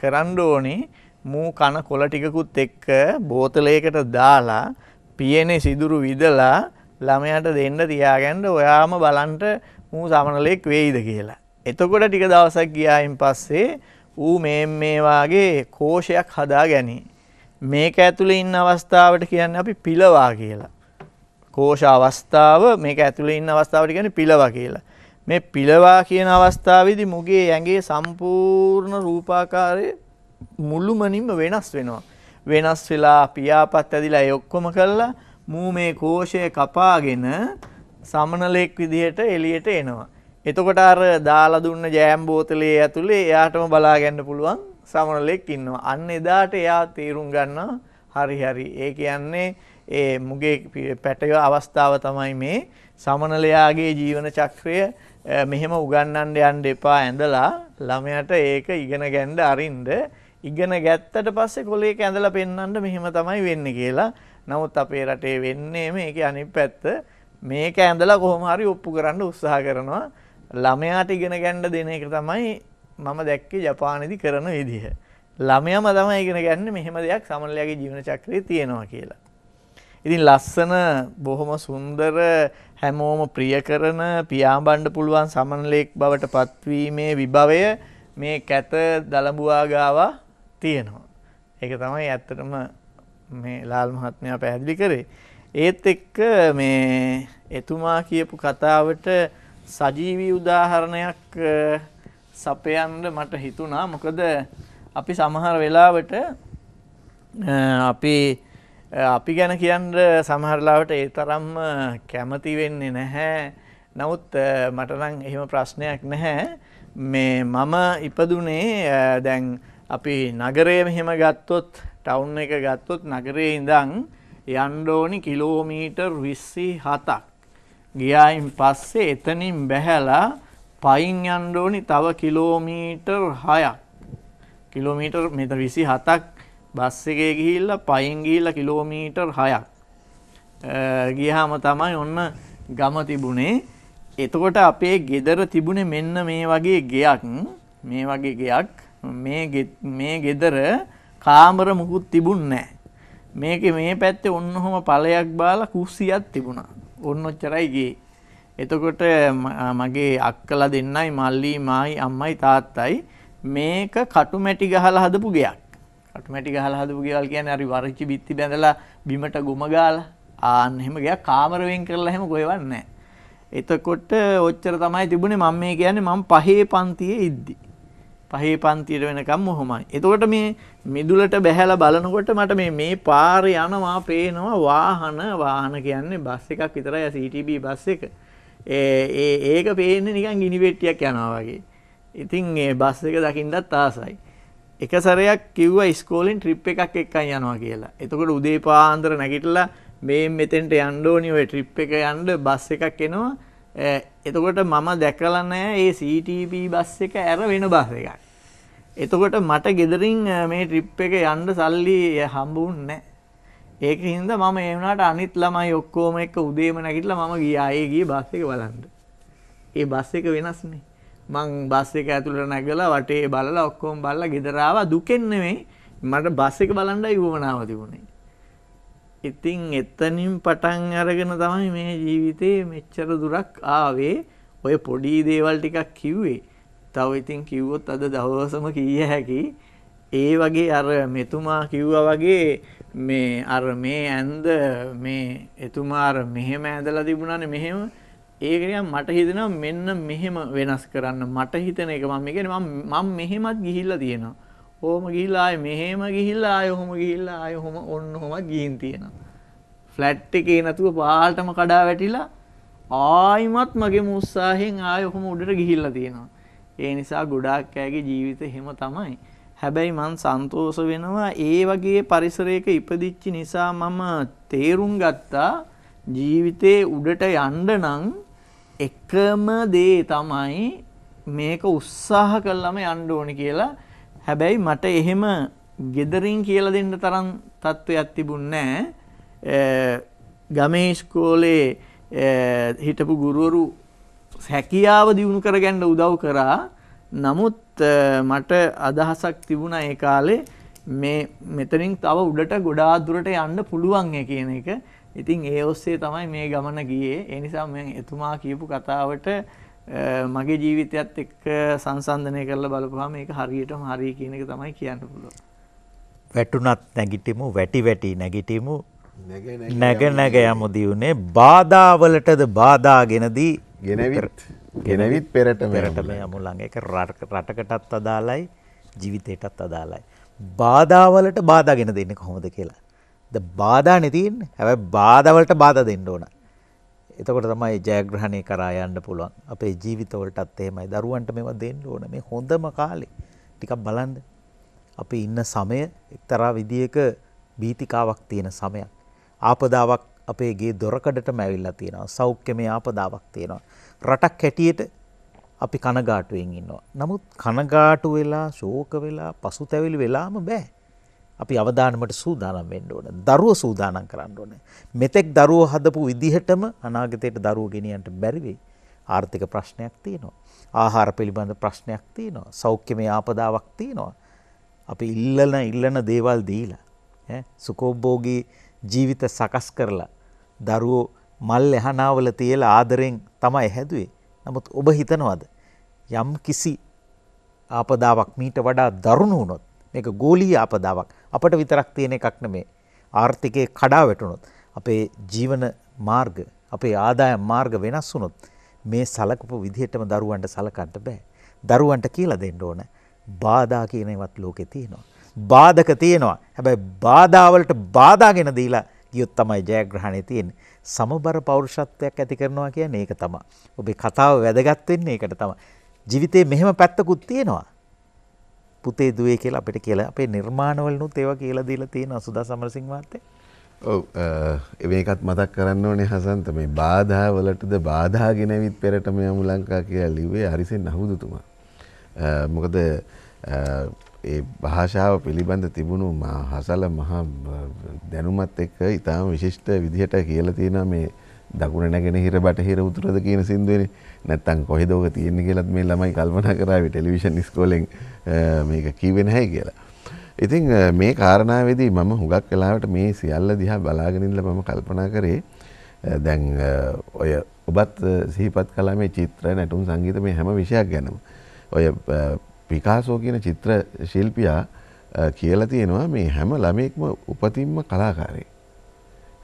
කරන්න ඕනේ මූ කන කොළ ටිකකුත් එක්ක බෝතලයකට දාලා පියනේ සිදුරු විදලා ළමයාට දෙන්න තියාගන්න ඔයාම බලන්ට මූ සමනලෙක් වෙයිද කියලා. එතකොට ටික දවසක් ගියායින් පස්සේ ඌ මේ මේවාගේ කෝෂයක් හදා ගැනී. මේක ඇතුළේ ඉන්න අවස්ථාවට කියන්නේ අපි පිලවා කියලා. කෝෂ අවස්ථාව මේක ඇතුළේ ඉන්න අවස්ථාවට කියන්නේ පිලවා කියලා. මේ පිලවා කියන අවස්ථාවේදී මුගේ ඇඟේ සම්පූර්ණ රූපාකාරය මුළුමනින්ම වෙනස් වෙනවා. වෙනස් වෙලා පියාපත් ඇදිලා ඒ ඔක්කොම කරලා මූ මේ කෝෂය කපාගෙන සමනලෙක් විදිහට එළියට එනවා. එතකොට අර දාලා දුන්න ජෑම් බෝතලේ ඇතුලේ එයාටම බලා ගන්න පුළුවන් සමනලෙක් ඉන්නවා. අන්න එදාට එයා තීරුම් ගන්නවා හරි හරි. ඒ කියන්නේ ඒ මුගේ පැටය අවස්ථාව තමයි මේ සමනලයාගේ ජීවන චක්‍රය මෙහෙම උගන්වන්න යන්න එපා ඇඳලා ළමයට ඒක ඉගෙන ගන්න අරින්ද ඉගෙන ගත්තට පස්සේ කොලේක ඇඳලා පෙන්වන්න මෙහෙම තමයි වෙන්නේ කියලා. නමුත් අපේ රටේ වෙන්නේ මේකේ අනිත් පැත්ත මේක ඇඳලා කොහොම හරි ඔප්පු කරන්න උත්සාහ කරනවා ළමයාට ඉගෙන ගන්න දෙන එක තමයි මම දැක්කේ ජපානයේදී කරන විදිහ. ළමයාම තමයි ඉගෙන ගන්න මෙහෙම දෙයක් සමනලයාගේ ජීවන චක්‍රයේ තියෙනවා කියලා. ඉතින් ලස්සන බොහොම සුන්දර හැමෝම ප්‍රිය කරන පියාඹන්න පුළුවන් සමනලෙක් බවට පත්වීමේ විභවය මේ කැත දලබුවා ගාවා තියෙනවා. ඒක තමයි ඇත්තටම මේ ලාල් මහත්මයා පැහැදිලි කරේ. ඒත් එක්ක මේ එතුමා කියපු කතාවට සජීවී උදාහරණයක් සපයන්න මට හිතුණා මොකද අපි සමහර වෙලාවට අපි අපි ගැන කියන්න සමහරලාවට ඒ තරම් කැමති වෙන්නේ නැහැ. නමුත් මට නම් එහෙම ප්‍රශ්නයක් නැහැ. මේ මම ඉපදුනේ දැන් අපි නගරය මෙහෙම ගත්තොත් ටවුන් එක ගත්තොත් නගරයේ ඉඳන් යන්න ඕනි කිලෝමීටර් 27ක්. ගියායින් පස්සේ එතනින් බැහැලා පයින් යන්න ඕනි තව කිලෝමීටර් 6ක්. කිලෝමීටර් මෙතන 27ක් බස් එකේ ගිහිල්ලා පයින් ගිහිල්ලා කිලෝමීටර් 6ක්. ගියාම තමයි ඔන්න ගම තිබුණේ. එතකොට අපේ ගෙදර තිබුණේ මෙන්න මේ වගේ ගෙයක් මේ වගේ ගෙයක් මේ මේ ගෙදර කාමර මුකුත් තිබුණේ නැහැ. මේක මේ පැත්තේ ඔන්නහොම පලයක් බාල කුස්සියක් තිබුණා ඔන්න ඔච්චරයිගේ එතකොට මගේ අක්කලා දෙන්නයි මල්ලි මායි අම්මයි තාත්තයි මේක කටුමැටි ගහලා හදපු ගෙයක් කටුමැටි ගහලා හදපු ගෙවල් කියන්නේ හරි වරච්චි බිත්ති බැඳලා බිමට ගොම ගාලා ආන් එහෙම ගෙයක් කාමර වෙන් කරලා එහෙම ගොයවන්නේ නැහැ එතකොට ඔච්චර තමයි තිබුණේ මම මේ කියන්නේ මම පහේ පන්තියේ ඉද්දි පහේ පන්තියට වෙනකම් ඔහොමයි. එතකොට මේ මිදුලට බැහැලා බලනකොට මට මේ මේ පාරේ යනවා පේනවා වාහන වාහන කියන්නේ බස් එකක් විතරයි CTB බස් එක. ඒ ඒක පේන්නේ නිකන් ගිනි පෙට්ටියක් යනවා වගේ. ඉතින් ඒ බස් එක දකින්නත් ආසයි. එක සැරයක් කිව්වා ඉස්කෝලෙන් ට්‍රිප් එකක් එක්කන් යනවා කියලා. එතකොට උදේ පාන්දර නැගිටලා මේ මෙතෙන්ට යන්න ඕනි ඔය ට්‍රිප් එක යන්න බස් එකක් එනවා. එතකොට මම දැකලා නැහැ ඒ CTP බස් එක ඇර වෙන බස් එකක්. එතකොට මට ගෙදරින් මේ ට්‍රිප් එක යන්න සල්ලි හම්බුන්නේ නැහැ. ඒක හින්දා මම ඒ වුණාට අනිත් ළමයි ඔක්කොම එක්ක උදේම නැගිටලා මම ගියා ඒ ගියේ බස් එක බලන්න. ඒ බස් එක වෙනස් නේ. මං බස් එක ඇතුළට නැගලා වටේ බලලා ඔක්කොම බලලා ගෙදර ආවා දුකෙන් නෙමෙයි මට බස් එක බලන්නයි වුණාව තිබුණේ. ඉතින් එතනින් පටන් අරගෙන තමයි මේ ජීවිතයේ මෙච්චර දුරක් ආවේ ඔය පොඩි දේවල් ටිකක් කිව්වේ. තව ඉතින් කිව්වොත් අද දවසම කීය හැකි. ඒ වගේ අර මෙතුමා කිව්වා වගේ මේ අර මේ ඇන්ද මේ එතුමා අර මෙහෙම ඇඳලා තිබුණානේ මෙහෙම ඒක නිකන් මට හිතෙනවා මෙන්න මෙහෙම වෙනස් කරන්න මට හිතන එක මම කියන්නේ මම මෙහෙමත් ගිහිල්ලා තියෙනවා. ඕම ගිහිල්ලා ආයේ මෙහෙම ගිහිල්ලා ආයේ ඔහොම ගිහිල්ලා ආයේ ඔහොම ඔන්න ඔහොම ගිහින් තියෙනවා. ෆ්ලැට් එකේ නැතුව පාල්ටම කඩා වැටිලා ආයිමත් මගේ උත්සාහයෙන් ආයේ ඔහොම උඩට ගිහිල්ලා තියෙනවා. ඒ නිසා ගොඩාක් අයගේ ජීවිත එහෙම තමයි. හැබැයි මං සන්තෝෂ වෙනවා ඒ වගේ පරිසරයක ඉපදිච්ච නිසා මම තේරුම් ගත්තා ජීවිතේ උඩට යන්න නම් එකම දේ තමයි මේක උත්සාහ කළාම යන්න ඕනේ කියලා හැබැයි මට එහෙම gederin කියලා දෙන්න තරම් තත්වයක් තිබුණේ නැහැ. ගමේ ඉස්කෝලේ හිටපු ගුරුවරු හැකියාව දියුණු කරගන්න උදව් කරා. නමුත් මට අදහසක් තිබුණා ඒ කාලේ මේ මෙතනින් තව උඩට ගොඩා දුරට යන්න පුළුවන් කියන එක. ඉතින් ඒ ඔස්සේ තමයි මේ ගමන ගියේ. ඒ නිසා මම එතුමා කියපු කතාවට මගේ ජීවිතයත් එක්ක සංසන්ධනය කරලා බලපුවාම මේක හරියටම හරි කියන එක තමයි කියන්න පුළුවන්. වැටුණත් නැගිටිමු වැටි වැටි නැගිටිමු නැග නැග යමු දියුනේ බාධාවලටද බාධාගෙනදී ගෙනවිත් ගෙනවිත් පෙරට මෙරටම යමු ළඟ ඒක රටකටත් අදාළයි ජීවිතයටත් අදාළයි. බාධාවලට බාධාගෙන දෙන්නේ කොහොමද කියලා. ද බාධා නෙතින් හැබැයි බාධාවලට බාධා දෙන්න ඕන. එතකොට තමයි ජයග්‍රහණය කරා යන්න පුළුවන්. අපේ ජීවිතවලටත් එහෙමයි. දරුවන්ට මේවා දෙන්න ඕන. මේ හොඳම කාලේ. ටිකක් බලන්න. අපි ඉන්න සමය එක්තරා විදියක බීතිකාවක් තියෙන සමයක්. ආපදාවක් අපේ ගේ දොරකඩටම ඇවිල්ලා තියෙනවා. සෞඛ්‍යමය ආපදාවක් තියෙනවා. රටක් හැටියට අපි කනගාටුවෙන් ඉන්නවා. නමුත් කනගාටු වෙලා ශෝක වෙලා පසුතැවිලි වෙලාම බෑ. අපි අවධානමට සූදානම් වෙන්න ඕන. දරුව සූදානම් කරන්න ඕනේ. මෙතෙක් දරුව හදපු විදිහටම අනාගතයට දරුව ගෙනියන්න බැරි වෙයි. ආර්ථික ප්‍රශ්නයක් තියෙනවා. ආහාර පිළිබඳ ප්‍රශ්නයක් තියෙනවා. සෞඛ්‍යමය ආපදාවක් තියෙනවා. අපි ඉල්ලන ඉල්ලන දේවල් දීලා ඈ සුකෝභෝගී ජීවිත සකස් කරලා දරුවෝ මල් එහනාවල තියලා ආදරෙන් තමයි හැදුවේ. නමුත් ඔබ හිතනවද යම් කිසි ආපදාවක් මීට වඩා දරුණු වුණොත් මේක ගෝලී ආපදාවක්. අපට විතරක් තියෙන එකක් නෙමේ. ආර්ථිකය කඩා වැටුණොත් අපේ ජීවන මාර්ග, අපේ ආදායම් මාර්ග වෙනස් වුණොත් මේ සලකපු විදිහටම දරුවන්ට සලකන්න බෑ. දරුවන්ට කියලා දෙන්න ඕන. බාධා කියන ඒවත් ලෝකේ තියෙනවා. බාධක තියෙනවා. හැබැයි බාධාවලට බාධාගෙන දීලා ගියොත් තමයි ජයග්‍රහණය තියෙන්නේ. සමබර පෞරුෂත්වයක් ඇති කරනවා කියන්නේ ඒක තමයි. ඔබේ කතාව වැදගත් වෙන්නේ ඒකට තමයි. ජීවිතේ මෙහෙම පැත්තකුත් තියෙනවා. පුතේ දුවේ කියලා අපිට කියලා අපේ නිර්මාණවලනුත් ඒවා කියලා දීලා තියෙනවා සුදා සමරසිංහ මහත්තයා. ඔව් මේකත් මතක් කරන්න ඕනේ හසන්ත මේ බාධා වලටද බාධා ගෙනවිත් පෙරට මේ අමු ලංකා කියලා ලිව්වේ හරිසෙන් අහුදුතුමා. මොකද ඒ භාෂාව පිළිබඳ තිබුණු හසල මහා දැනුමත් එක්ක ඉතාම විශිෂ්ට විදිහට කියලා තියෙනවා මේ දකුණ නැගෙන හිර බටහිර උතුරද කියන සින්දුවනේ. නැත්තම් කොහෙද ඕක තියෙන්නේ කියලාත් මේ ළමයි කල්පනා කරાવી ටෙලිවිෂන් ඉස්කෝලෙන් මේක කිව්වේ නැහැ කියලා. ඉතින් මේ කාරණාවේදී මම හුඟක් වෙලාවට මේ සියල්ල දිහා බලාගෙන ඉඳලා මම කල්පනා කරේ දැන් ඔය ඔබත් සිහිපත් කළා මේ චිත්‍ර නැටුම් සංගීත මේ හැම විෂයක් ගැනම. ඔය පිකාසෝ කියන චිත්‍ර ශිල්පියා කියලා තියෙනවා මේ හැම ළමයෙක්ම උපතින්ම කලාකාරයෙක්.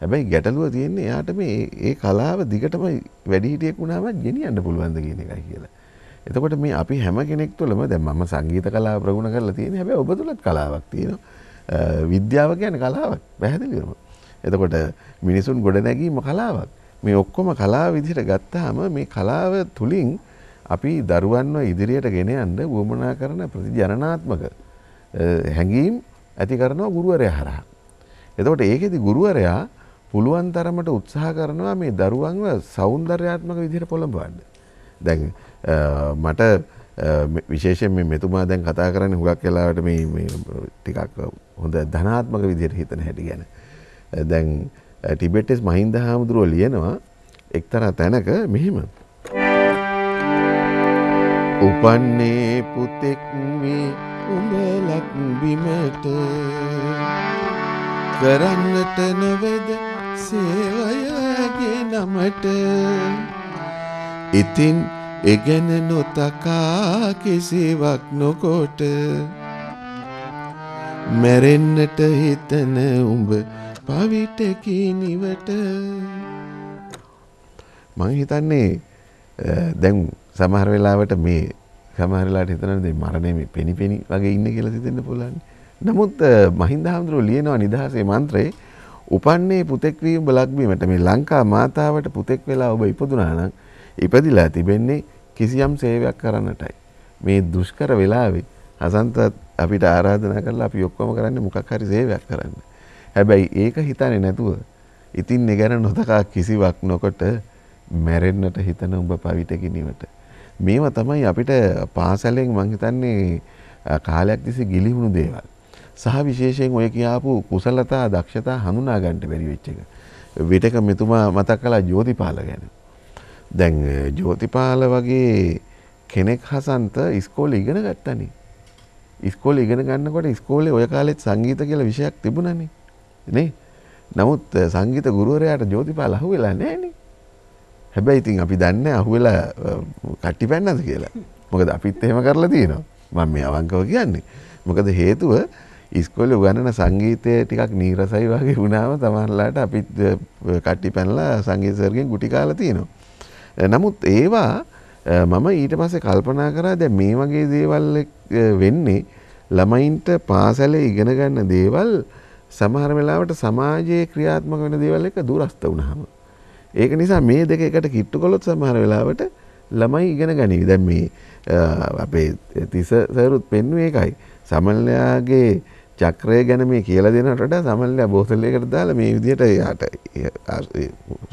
හැබැයි ගැටලුව තියෙන්නේ එයාට මේ ඒ කලාව දිගටම වැඩිහිටියෙක් වුණාම ගෙනියන්න පුළුවන්ද කියන එකයි කියලා. එතකොට මේ අපි හැම කෙනෙක් තුළම දැන් මම සංගීත කලාව ප්‍රගුණ කරලා තියෙන හැබැයි ඔබ තුලත් කලාවක් තියෙනවා විද්‍යාව කියන්නේ කලාවක් පැහැදිලිවම එතකොට මිනිසුන් ගොඩනැගීම කලාවක් මේ ඔක්කොම කලාව විදිහට ගත්තාම මේ කලාව තුලින් අපි දරුවන්ව ඉදිරියට ගෙන යන්න වුවමනා කරන ප්‍රතිජනනාත්මක හැඟීම් ඇති කරනවා ගුරුවරයා හරහා එතකොට ඒකෙදි ගුරුවරයා පුළුවන් තරමට උත්සාහ කරනවා මේ දරුවන්ව සෞන්දර්යාත්මක විදිහට පොළඹවන්න. දැන් මට විශේෂයෙන් මේ මෙතුමා දැන් කතා කරන්නේ හුඟක් වෙලාවට මේ ටිකක් හොඳ ධනාත්මක විදිහට හිතන හැටි ගැන. දැන් ටිබෙට්ස් මහින්ද හාමුදුරුවෝ ලියනවා එක්තරා තැනක මෙහෙම උපන්නේ පුතෙක් වේ උඹලක් බිමට කරන්නට නොවේද සේවයගේ නමට ඉතින් එගැන නොතකා කිසිවක් නොකොට මැරෙන්නට හිතන උඹ පවිටකිනිවට මං හිතන්නේ දැන් සමහර වෙලාවට මේ සමහරලාට හිතනද මරණය මේ පෙනි පෙනි වගේ ඉන්න කියලා සිතෙන්න පුළන් නමුත් මහින්ද හාමුදුරුව ලියනවා නිදහසේ මන්ත්‍රයේ උපන්නේ පුතෙක් වීම බලක්වීමට මේ ලංකා මාතාවට පුතෙක් වෙලා ඔබ ඉපදුනා නම් ඉපදිලා තිබෙන්නේ කිසියම් සේවයක් කරන්නටයි. මේ දුෂ්කර වෙලාවේ හසන්තත් අපිට ආරාධනා කරලා අපි ඔක්කොම කරන්නේ මොකක් හරි සේවයක් කරන්න. හැබැයි ඒක හිතන්නේ නැතුව ඉතින් ගැන නොතකා කිසිවක් නොකොට මැරෙන්නට හිතන උඹ පවිටකිනීමට. මේව තමයි අපිට පාසැලෙන් මංහිතන්නේ කාලයක් තිසි ගිලිහුණු දේවල්. සහ විශේෂයෙන් ඔය කියාපු කුසලතා දක්ෂතා හඳුනා ගන්නට බැරි වෙච්ච එක. විටක මෙතුමා මතක් කළා ජෝතිපාල ගැන. දැන් ජෝතිපාල වගේ කෙනෙක් හසන්ත ඉස්කෝලේ ඉගෙන ගත්තනේ. ඉස්කෝලේ ඉගෙන ගන්නකොට ඉස්කෝලේ ඔය කාලෙත් සංගීත කියලා විෂයක් තිබුණනේ. නේ? නමුත් සංගීත ගුරුවරයාට ජෝතිපාල අහුවෙලා නැහනේ. හැබැයි ඉතින් අපි දන්න අහුවෙලා කට්ටි පැන්නද කියලා. මොකද අපිත් එහෙම කරලා තියෙනවා. මම මේ අවංකව කියන්නේ. මොකද හේතුව ඉස්කොල ගණන සංගීතය ටිකක් නීරසයි වගේ වුණාම තමන්ලාට අපිත් කට්ටි පැනලා සංගීතසර්ගෙන් ගුටි කාලා තියෙනවා. නමුත් ඒවා මම ඊට පස්සේ කල්පනා කරා දැන් මේ වගේ දේවල් වෙන්නේ ළමයින්ට පාසලේ ඉගෙන ගන්න දේවල් සමහර වෙලාවට සමාජයේ ක්‍රියාත්මක වෙන දේවල් එක දුරස්ත වුණාම ඒක නිසා මේ දෙක එකට කිට්ටු කළොත් සමහර වෙලාවට ළමයි ඉගෙන ගනිවි. දැන් මේ අපේ තිස සරුත් පෙන්වුවේ ඒකයි. සමල්යාගේ චක්‍රය ගැන මේ කියල දෙනට සමල්ල බෝසල්ලයකට දාල මේ විදිහට යාට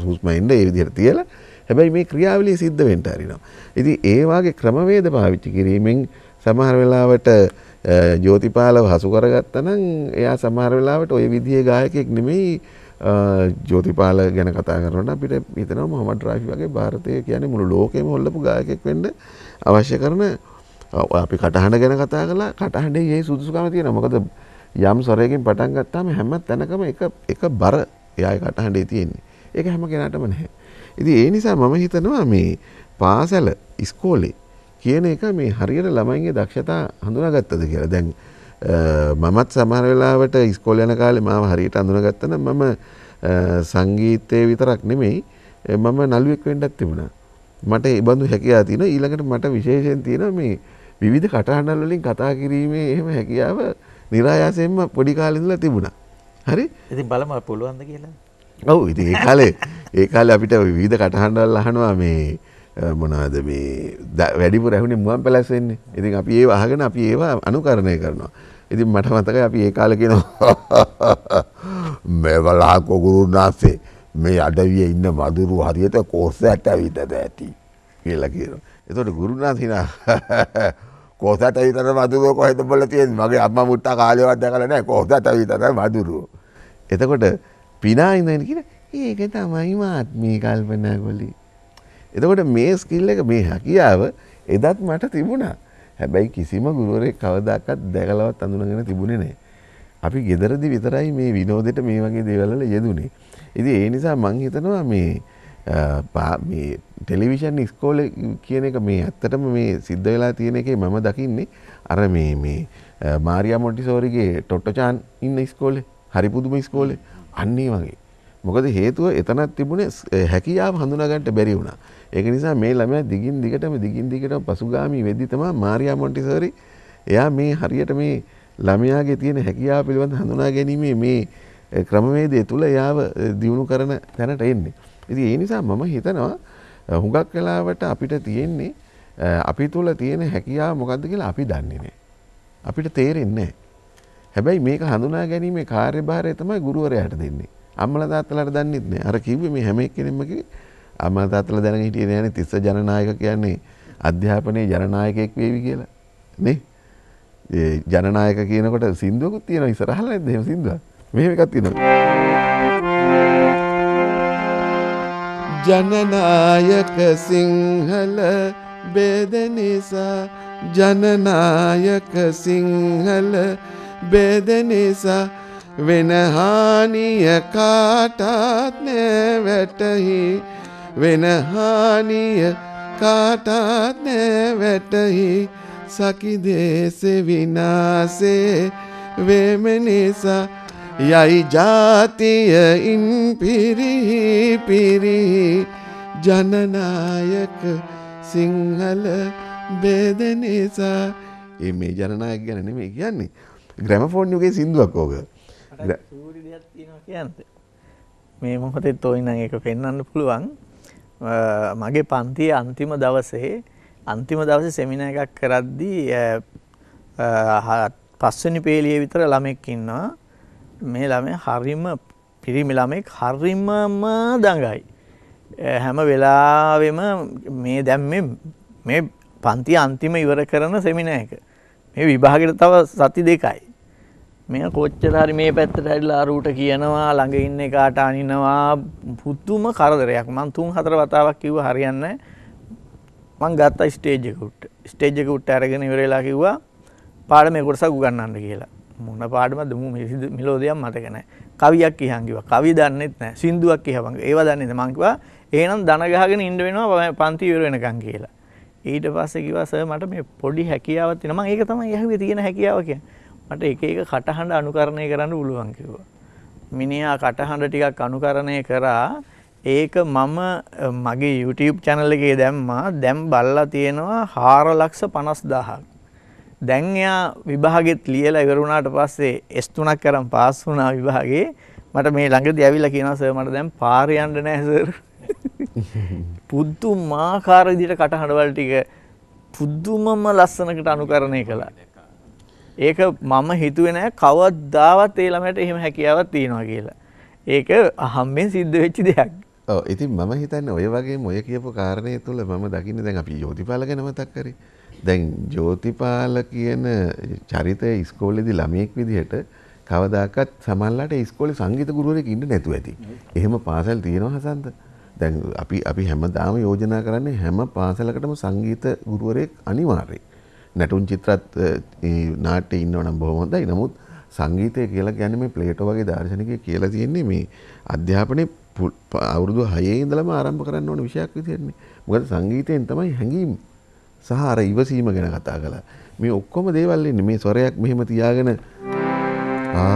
සුස්මයින්ඩ ඒ විදිහට තියලා හැබැයි මේ ක්‍රියාවලි සිද්ධ වෙන්ටරිනවා. ඉති ඒවාගේ ක්‍රමවේද පාවිච්චි කිරීමෙන් සමහර වෙලාවට ජෝතිපාලව හසු කරගත්තනම් එයා සමහර වෙලාවට ඔය විදිහ ගායකෙක් නෙමෙයි ජෝතිපාල ගැන කතා කරන අපිට හිතනව මොහමඩ් රාෆි වගේ ಭಾರತය කියන්නේ මුළු ලෝකෙම හොල්ලපු ගායකෙක් වෙන්න අවශ්‍ය කරන අපි කටහඬ ගැන කතා කළා කටහඬේ ඒ සුදුසුකම තියෙනවා. මොකද යම් සොරයකින් පටන් ගත්තාම හැම තැනකම එක එක බර එයායි කටහඬේ තියෙන්නේ. ඒක හැම කෙනාටම නැහැ. ඉතින් ඒ නිසා මම හිතනවා මේ පාසල ඉස්කෝලේ කියන එක මේ හරියට ළමයින්ගේ දක්ෂතා හඳුනාගත්තද කියලා. දැන් මමත් සමහර වෙලාවට ඉස්කෝලේ යන කාලේ මාව හරියට හඳුනාගත්ත නම් මම සංගීතයේ විතරක් නෙමෙයි මම නළුවෙක් වෙන්නත් තිබුණා. මට ඒ බඳු හැකියාව තියෙනවා. ඊළඟට මට විශේෂයෙන් තියෙනවා මේ විවිධ කටහඬවලින් කතා කිරීමේ එහෙම හැකියාව නිරායාසයෙන්ම පොඩි කාලෙදලා තිබුණා හරි ඉති බලම පුළුවන්ද කියලා ඔවු ඉති ඒ කාලේ ඒ කාල අපිට විධ කටහන්ඩල් අහනවා මේ මොනවද මේ වැඩිපු රැහුණේ මුවන් පැලැස්වෙන්නේ ඉතින් අපි ඒ අහගෙන අපි ඒවා අනුකරණය කරනවා ඉතින් මට මතක අපි ඒ කාල කියෙන මෙවලා කොගුරුන්නාසේ මේ අඩවිය ඉන්න මදුරු හරියට කෝස්ස ඇට විතද ඇති කියලා කියනවා එතොට ගුරුනාතිනා කොසට විතර මදුරුව කොහෙත බල තියෙන් මගේ අම්ම මුට්ටා කාලයවත් දැකල නෑ කොසට විතර මදුරුව. එතකොට පිනා ඉඳගෙන කියන ඒක තමයි මාත්මී කල්පනා කොලි. එතකොට මේ ස්කිල් එක මේ හැකියාව එදත් මට තිබුණා. හැබැයි කිසිම ගුරුවරයෙක් කවදාකවත් දැකලවත් අඳුනගෙන තිබුණේ නෑ. අපි ගෙදරදි විතරයි මේ විනෝදෙට මේ වගේ දේවල්වල යෙදුනේ. ඉතින් ඒ නිසා මං හිතනවා මේ මේ ටෙලිවිෂන් ස්කෝල කියන එක මේ ඇත්තටම මේ සිද්ධ වෙලා තියෙන එකේ මම දකින්නේ අර මේ මේ මාරයා මොටිසෝරිගේ ටොට්ටචාන් ඉන්න ස්කෝලේ හරි පුදුම ස්කෝලේ අන්නේ වගේ. මොකද හේතුව එතනත් තිබුණේ හැකියාව හඳුනාගන්නට බැරි වුණා. ඒක නිසා මේ ළමයා දිගින් දිගටම දිගින් දිගටම පසුගාමී වෙද්දි තමයි මාරයා මොන්ටිසෝරි එයා මේ හරියට මේ ළමයාගේ තියෙන හැකියාව පිළිබඳ හඳුනා ගැනීමේ මේ ක්‍රමවේදය තුළ එයාව දියුණු කරන තැනට එන්නේ. ඉති ඒ නිසා මම හිතනවා හුඟක් කලාවට අපිට තියෙන්නේ අපි තුළ තියෙන හැකියා මොකක්ද කියලා අපි දන්නේනෑ. අපිට තේරෙන්නේ. හැබැයි මේක හඳුනා ගැනීමේ කාර්යභාරය තමයි ගුරුවරයට දෙන්නේ අම්මල තාත්තලට දන්නෙත් නෑ අර කිව්වේ මේ හැම එක්කෙනෙමගේ අම්මල තාත්තලා දැනගෙන හිටියේ නෑනේ තිස්ස ජනනායක කියන්නේ අධ්‍යාපනයේ ජනනායකයෙක් වේවි කියලා නේ ජනනායක කියනකොට සින්දුවකුත් තියෙනවා ඉස්සරහලා නේද එහෙම සින්දුවක් මෙහෙම එකක් තියෙනවා ජනනායක සිංහල බෙද නිසා ජනනායක සිංහල බෙද නිසා වෙන හානිය කාටත් නෑ වැටහි වෙන හානිය කාටත් නෑ වැටහි සකිදේශ විනාසේ වෙම නිසා යයි ජාතියයින් පිරිහි පිරිහි ජනනායක සිංහල බේද නිසා ඒ මේ ජනනායක ගැන නෙමේ කියන්නේ ග්‍රැමෆෝන් යුගේ සින්දුවක් ඕක මේ මොහොතේ තොයි නම් එක පෙන්වන්න පුළුවන් මගේ පන්තියේ අන්තිම දවසේ අන්තිම දවසේ සෙමින එකක් කරද්දී පස්වනි පේලිය විතර ළමෙක් ඉන්නවා මේ ළමය හරිම පිරිමි ළමෙක් හරිමම දඟයි. හැම වෙලාවෙම මේ දැම් මේ පන්ති අන්තිම ඉවර කරන සෙමින එක. මේ විභාගට තව සති දෙකයි. මේ කොච්චර හරි මේ පැත්තට ඇල්ලා රූට කියනවා ළඟ ඉන්න එකාට අනිනවා පුදුම කරදරයක් මං තුන් හතර වතාවක් කිව්ව හරියන්න මං ගත්තා ස්ටේජ් එක උට්ට ස්ටේජ් එක උට්ට අරගෙන ඉවර වෙලා කිව්වා පාඩමේ කොටසක් උගන්වන්න කියලා මොන පාඩමක්ද මම මේ මෙලෝදියක් මතක නැහැ. කවියක් කියහන් කිව්වා. කවි දන්නෙත් නැහැ. සින්දුවක් කියවන්. ඒවා දන්නේ නැහැ. මං කිව්වා එහෙනම් දන ගහගෙන ඉන්න වෙනවා පන්ති ඉවර වෙනකන් කියලා. ඊට පස්සේ කිව්වා සර් මට මේ පොඩි හැකියාවක් තියෙනවා. මං ඒක තමයි යහුවේ තියෙන හැකියාව කියන්නේ. මට එක එක කටහඬ අනුකරණය කරන්න පුළුවන් කිව්වා. මිනිහා කටහඬ ටිකක් අනුකරණය කරා ඒක මම මගේ YouTube channel එකේ දැම්මා. දැන් බල්ලා තියෙනවා 4 ලක්ෂ 50000ක්. දැන් එයා විභාගෙත් ලියලා ඉවර වුණාට පස්සේ S3ක් කරන් පාස් වුණා විභාගේ. මට මේ ළඟදී ඇවිල්ලා කියනවා සර් මට දැන් පාරේ යන්න නෑ සර්. පුදුමාකාර විදිහට කටහඬවල ටික පුදුමම ලස්සනකට අනුකරණය කළා. ඒක මම හිතුවේ නෑ කවදාවත් ඒ ළමයට එහෙම හැකියාවක් තියනවා කියලා. ඒක අහම්බෙන් සිද්ධ වෙච්ච දෙයක්. ඔව් ඉතින් මම හිතන්නේ ඔය වගේ මොය කියපු කාරණේ තුල මම දකින්නේ දැන් අපි යෝතිපාල ගැන මතක් කරේ. දැන් ජෝතිපාල කියන චරිතය ඉස්කෝලේදී ළමයෙක් විදිහට කවදාකවත් සමහරලාට ඉස්කෝලේ සංගීත ගුරුවරයෙක් ඉන්න නැතුව ඇති. එහෙම පාසල් තියෙනවා හසන්ත. දැන් අපි අපි හැමදාම යෝජනා කරන්නේ හැම පාසලකටම සංගීත ගුරුවරයෙක් අනිවාර්යයි. නැටුම් චිත්‍රත් නාට්‍ය ඉන්නවා නම් බොහොම හොඳයි. නමුත් සංගීතය කියලා කියන්නේ මේ ප්ලේටෝ වගේ දාර්ශනිකයෙක් කියලා තියෙන්නේ මේ අධ්‍යාපනයේ අවුරුදු 6 ඉඳලම ආරම්භ කරන්න ඕන විෂයක් විදිහටනේ. මොකද සංගීතයෙන් තමයි හැඟීම් සහ අර ඉවසීම ගැන කතා කළා. මේ ඔක්කොම දේවල් එන්නේ මේ ස්වරයක් මෙහෙම තියාගෙන ආ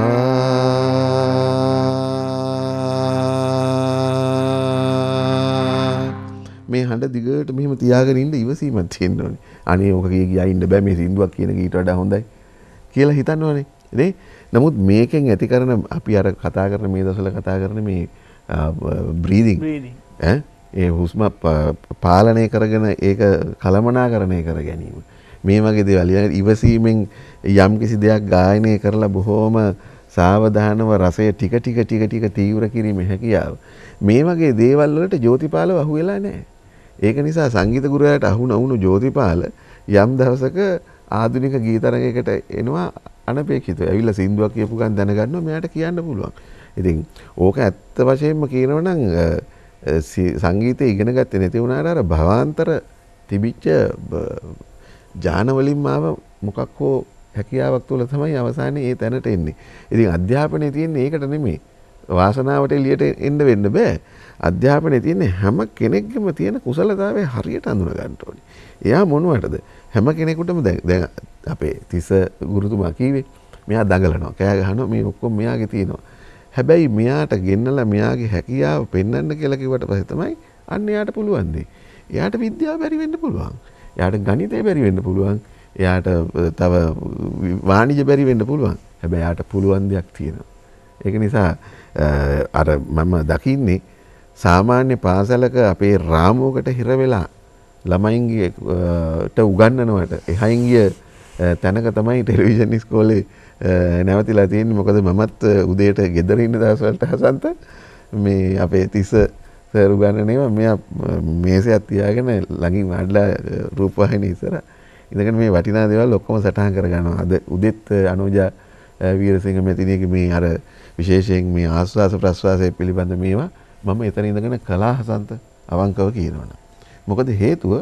මේ හඬ දිගට මෙහම තියාගෙනට ඉවසීමත් තියෙන්න්නවන අනේ ඕකගේ ගයින්ට බෑ මේ සිින්දුවක් කියන ඊට වඩා හොඳයි කියලා හිතන්නවනේ නේ නමුත් මේකෙන් ඇති කරන අපි අර කතා කරන මේ දසල කතා කරන මේ බ්‍රීදිං ඒ හුස්ම පාලනය කරගෙන ඒක කළමනාකරණය කර ගැනීම. මේ වගේ දේවල් ඉවසීමෙන් යම් කිසි දෙයක් ගායනය කරලා බොහෝම සාවධානව රසය ටික ටික ටික ටික තීව්‍ර කිරීමේ හැකියාව. මේ වගේ දේවල් වලට ජෝතිපාලව අහු වෙලා නැහැ. ඒක නිසා සංගීත ගුරුවරයාට අහු නොවුණු ජෝතිපාල යම් දවසක ආධුනික ගීතරගයකට එනවා අනපේක්ෂිතව. ඇවිල්ලා සින්දුවක් කියපු ගමන් දැනගන්නවා මෙයාට කියන්න පුළුවන්. ඉතින් ඕක ඇත්ත වශයෙන්ම කියනවනම් සංගීතය ඉගෙන ගත්ත නැති වුණට අර භවාන්තර තිබිච්ච ජානවලින් මාව මොකක් හෝ හැකියාවක් තුළ තමයි අවසානයේ ඒ තැනට එන්නේ. ඉතින් අධ්‍යාපනය තියෙන්නේ ඒකට නෙමේ. වාසනාවට එලියට එන්න වෙන්න බෑ. අධ්‍යාපනය තියන්නේ හැම කෙනෙක්ගම තියෙන කුසලතාවේ හරියට අඳුන ගන්නටඕනි. එයා මොනුවටද හැම කෙනෙකුටම දැ අපේ තිස ගුරුතුමා කීවේ මෙයා දඟලනවා කෑගහන මේ ඔක්කොම මෙයාගේ තියෙනවා. හැබැයි මෙයාට ගෙන්නලා මෙයාගේ හැකියාව පෙන්වන්න කියලා කිව්වට පස්සේ තමයි අන්න එයාට පුළුවන් දේ. එයාට විද්‍යාව බැරි වෙන්න පුළුවන්. එයාට ගණිතය බැරි වෙන්න පුළුවන්. එයාට තව වාණිජ බැරි වෙන්න පුළුවන්. හැබැයි එයාට පුළුවන් දෙයක් තියෙනවා. ඒක නිසා අර මම දකින්නේ සාමාන්‍ය පාසලක අපේ රාමුවකට හිර වෙලා ළමයින්ගේට උගන්වනවට එහයින් ගිය තැනක තමයි ටෙලිවිෂන් ඉස්කෝලේ නැවතිලා තියෙන් මොකද මමත් උදේට ගෙදරඉන්න දසවලට හසන්ත මේ අපේ තිස්ස සෑරු ගණනේවා මෙ මේසය අත්තියාගෙන ලඟින් වඩලා රූපවාහින ඉසර ඉඳගෙන මේ වටිනා දෙවල් ඔක්කොම සටහන් කරගන්නවා අද උදෙත් අනුජා වීරසිංහ මෙතිනයක මේ අර විශේෂයෙන් මේ ආස්වාස ප්‍රශ්වාසය පිළිබඳ මේවා මම එතන ඉඳගෙන කලා හසන්ත අවංකව කියනවන. මොකද හේතුව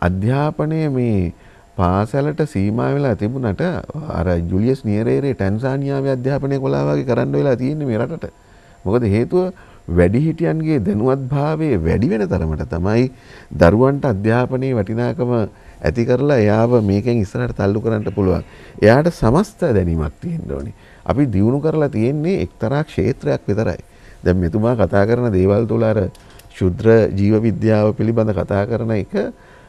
අධ්‍යාපනය මේ පාසලට සීමා වෙලා තිබුණට අර ජුලියස් නියරේරේ ටැන්සානියාවේ අධ්‍යාපනය කොලා වගේ කරන්න වෙලා තියෙන්නේ මේ රටට. මොකද හේතුව වැඩිහිටියන්ගේ දැනුවත්භාවයේ වැඩි වෙන තරමට තමයි දරුවන්ට අධ්‍යාපනයේ වටිනාකම ඇති කරලා එයාව මේකෙන් ඉස්සරහට තල්ලු කරන්න පුළුවන්. එයාට සමස්ත දැනීමක් තියෙන්න ඕනේ. අපි දියුණු කරලා තියෙන්නේ එක්තරා ක්ෂේත්‍රයක් විතරයි. දැන් මෙතුමා කතා කරන දේවල් තුළ අර ශුද්‍ර ජීව විද්‍යාව පිළිබඳ කතා කරන එක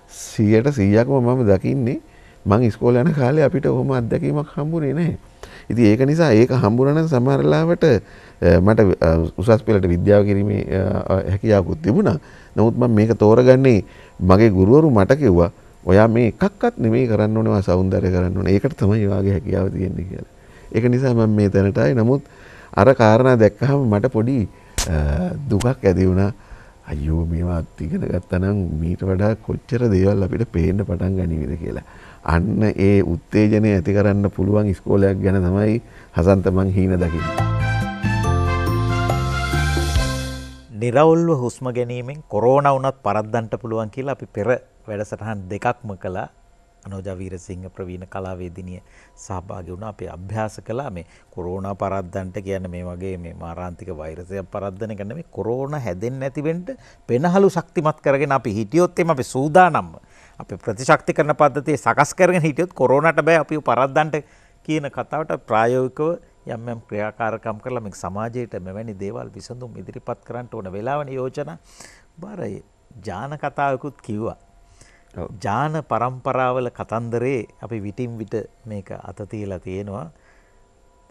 සියයට සීයක්ම මම දකින්නේ මං ස්කෝල යන කාලේ අපිට හොම අත්දැකීමක් හම්බුරේ නෑ. ඉති ඒක නිසා ඒක හම්බුරණ සමරලාවට මට උසස් පෙලට විද්‍යාව කිරීමේ හැකියාකුත් තිබුණා නමුත් ම මේක තෝරගන්නේ මගේ ගුරුවරු මට කිව්වා ඔයා මේ එකක්කත් නෙමේ කරන්න ඕනවා සෞන්දරය කරන්න ඕන ඒකට තමයි වාගේ හැකියාව තියෙන්නේ කියලා. ඒක නිසා මම මේ තැනටයි නමුත් අර කාරණා දැක්කහම මට පොඩි දුකක් ඇති වුණා අයෝ මේවත් ඉගෙන ගත්තනම් මීට වඩා කොච්චර දේවල් අපිට පේන්න පටන් ගනිවිද කියලා. අන්න ඒ උත්තේජනය ඇති කරන්න පුළුවන් ඉස්කෝලයක් ගැන තමයි හසන්ත මං හීන දකින්න. නිරවුල්ව හුස්ම ගැනීමෙන් කොරෝණ වුණත් පරද්දන්ට පුළුවන් කියලා අපි පෙර වැඩසටහන් දෙකක්ම කළා. අනෝජා වීරසිංහ ප්‍රවීණ කලාවේදිනිය සහභාගී වුණා. අපි අභ්‍යාස කළා මේ කොරෝනා පරද්දන්ට කියන්නේ මේ වගේ මේ මාරාන්තික වෛරසයක් පරද්දන එක නෙමෙයි කොරෝනා හැදෙන්නේ නැති වෙන්න පෙනහළු ශක්තිමත් කරගෙන අපි හිටියොත් එimhe අපි සූදානම්. අපි ප්‍රතිශක්ති කරන පද්ධතිය සකස් කරගෙන හිටියොත් කොරෝනාට බෑ අපිව පරද්දන්ට කියන කතාවට ප්‍රායෝගිකව යම් යම් ක්‍රියාකාරකම් කරලා මේ සමාජයට මෙවැනි දේවල් විසඳුම් ඉදිරිපත් කරන්න ඕන වෙලාවනේ යෝජනා බරයි. ජාන කතාවකුත් කිව්වා. ජාන පරම්පරාවල කතන්දරේ අපි විටින් විට මේක අතතියලා තියෙනවා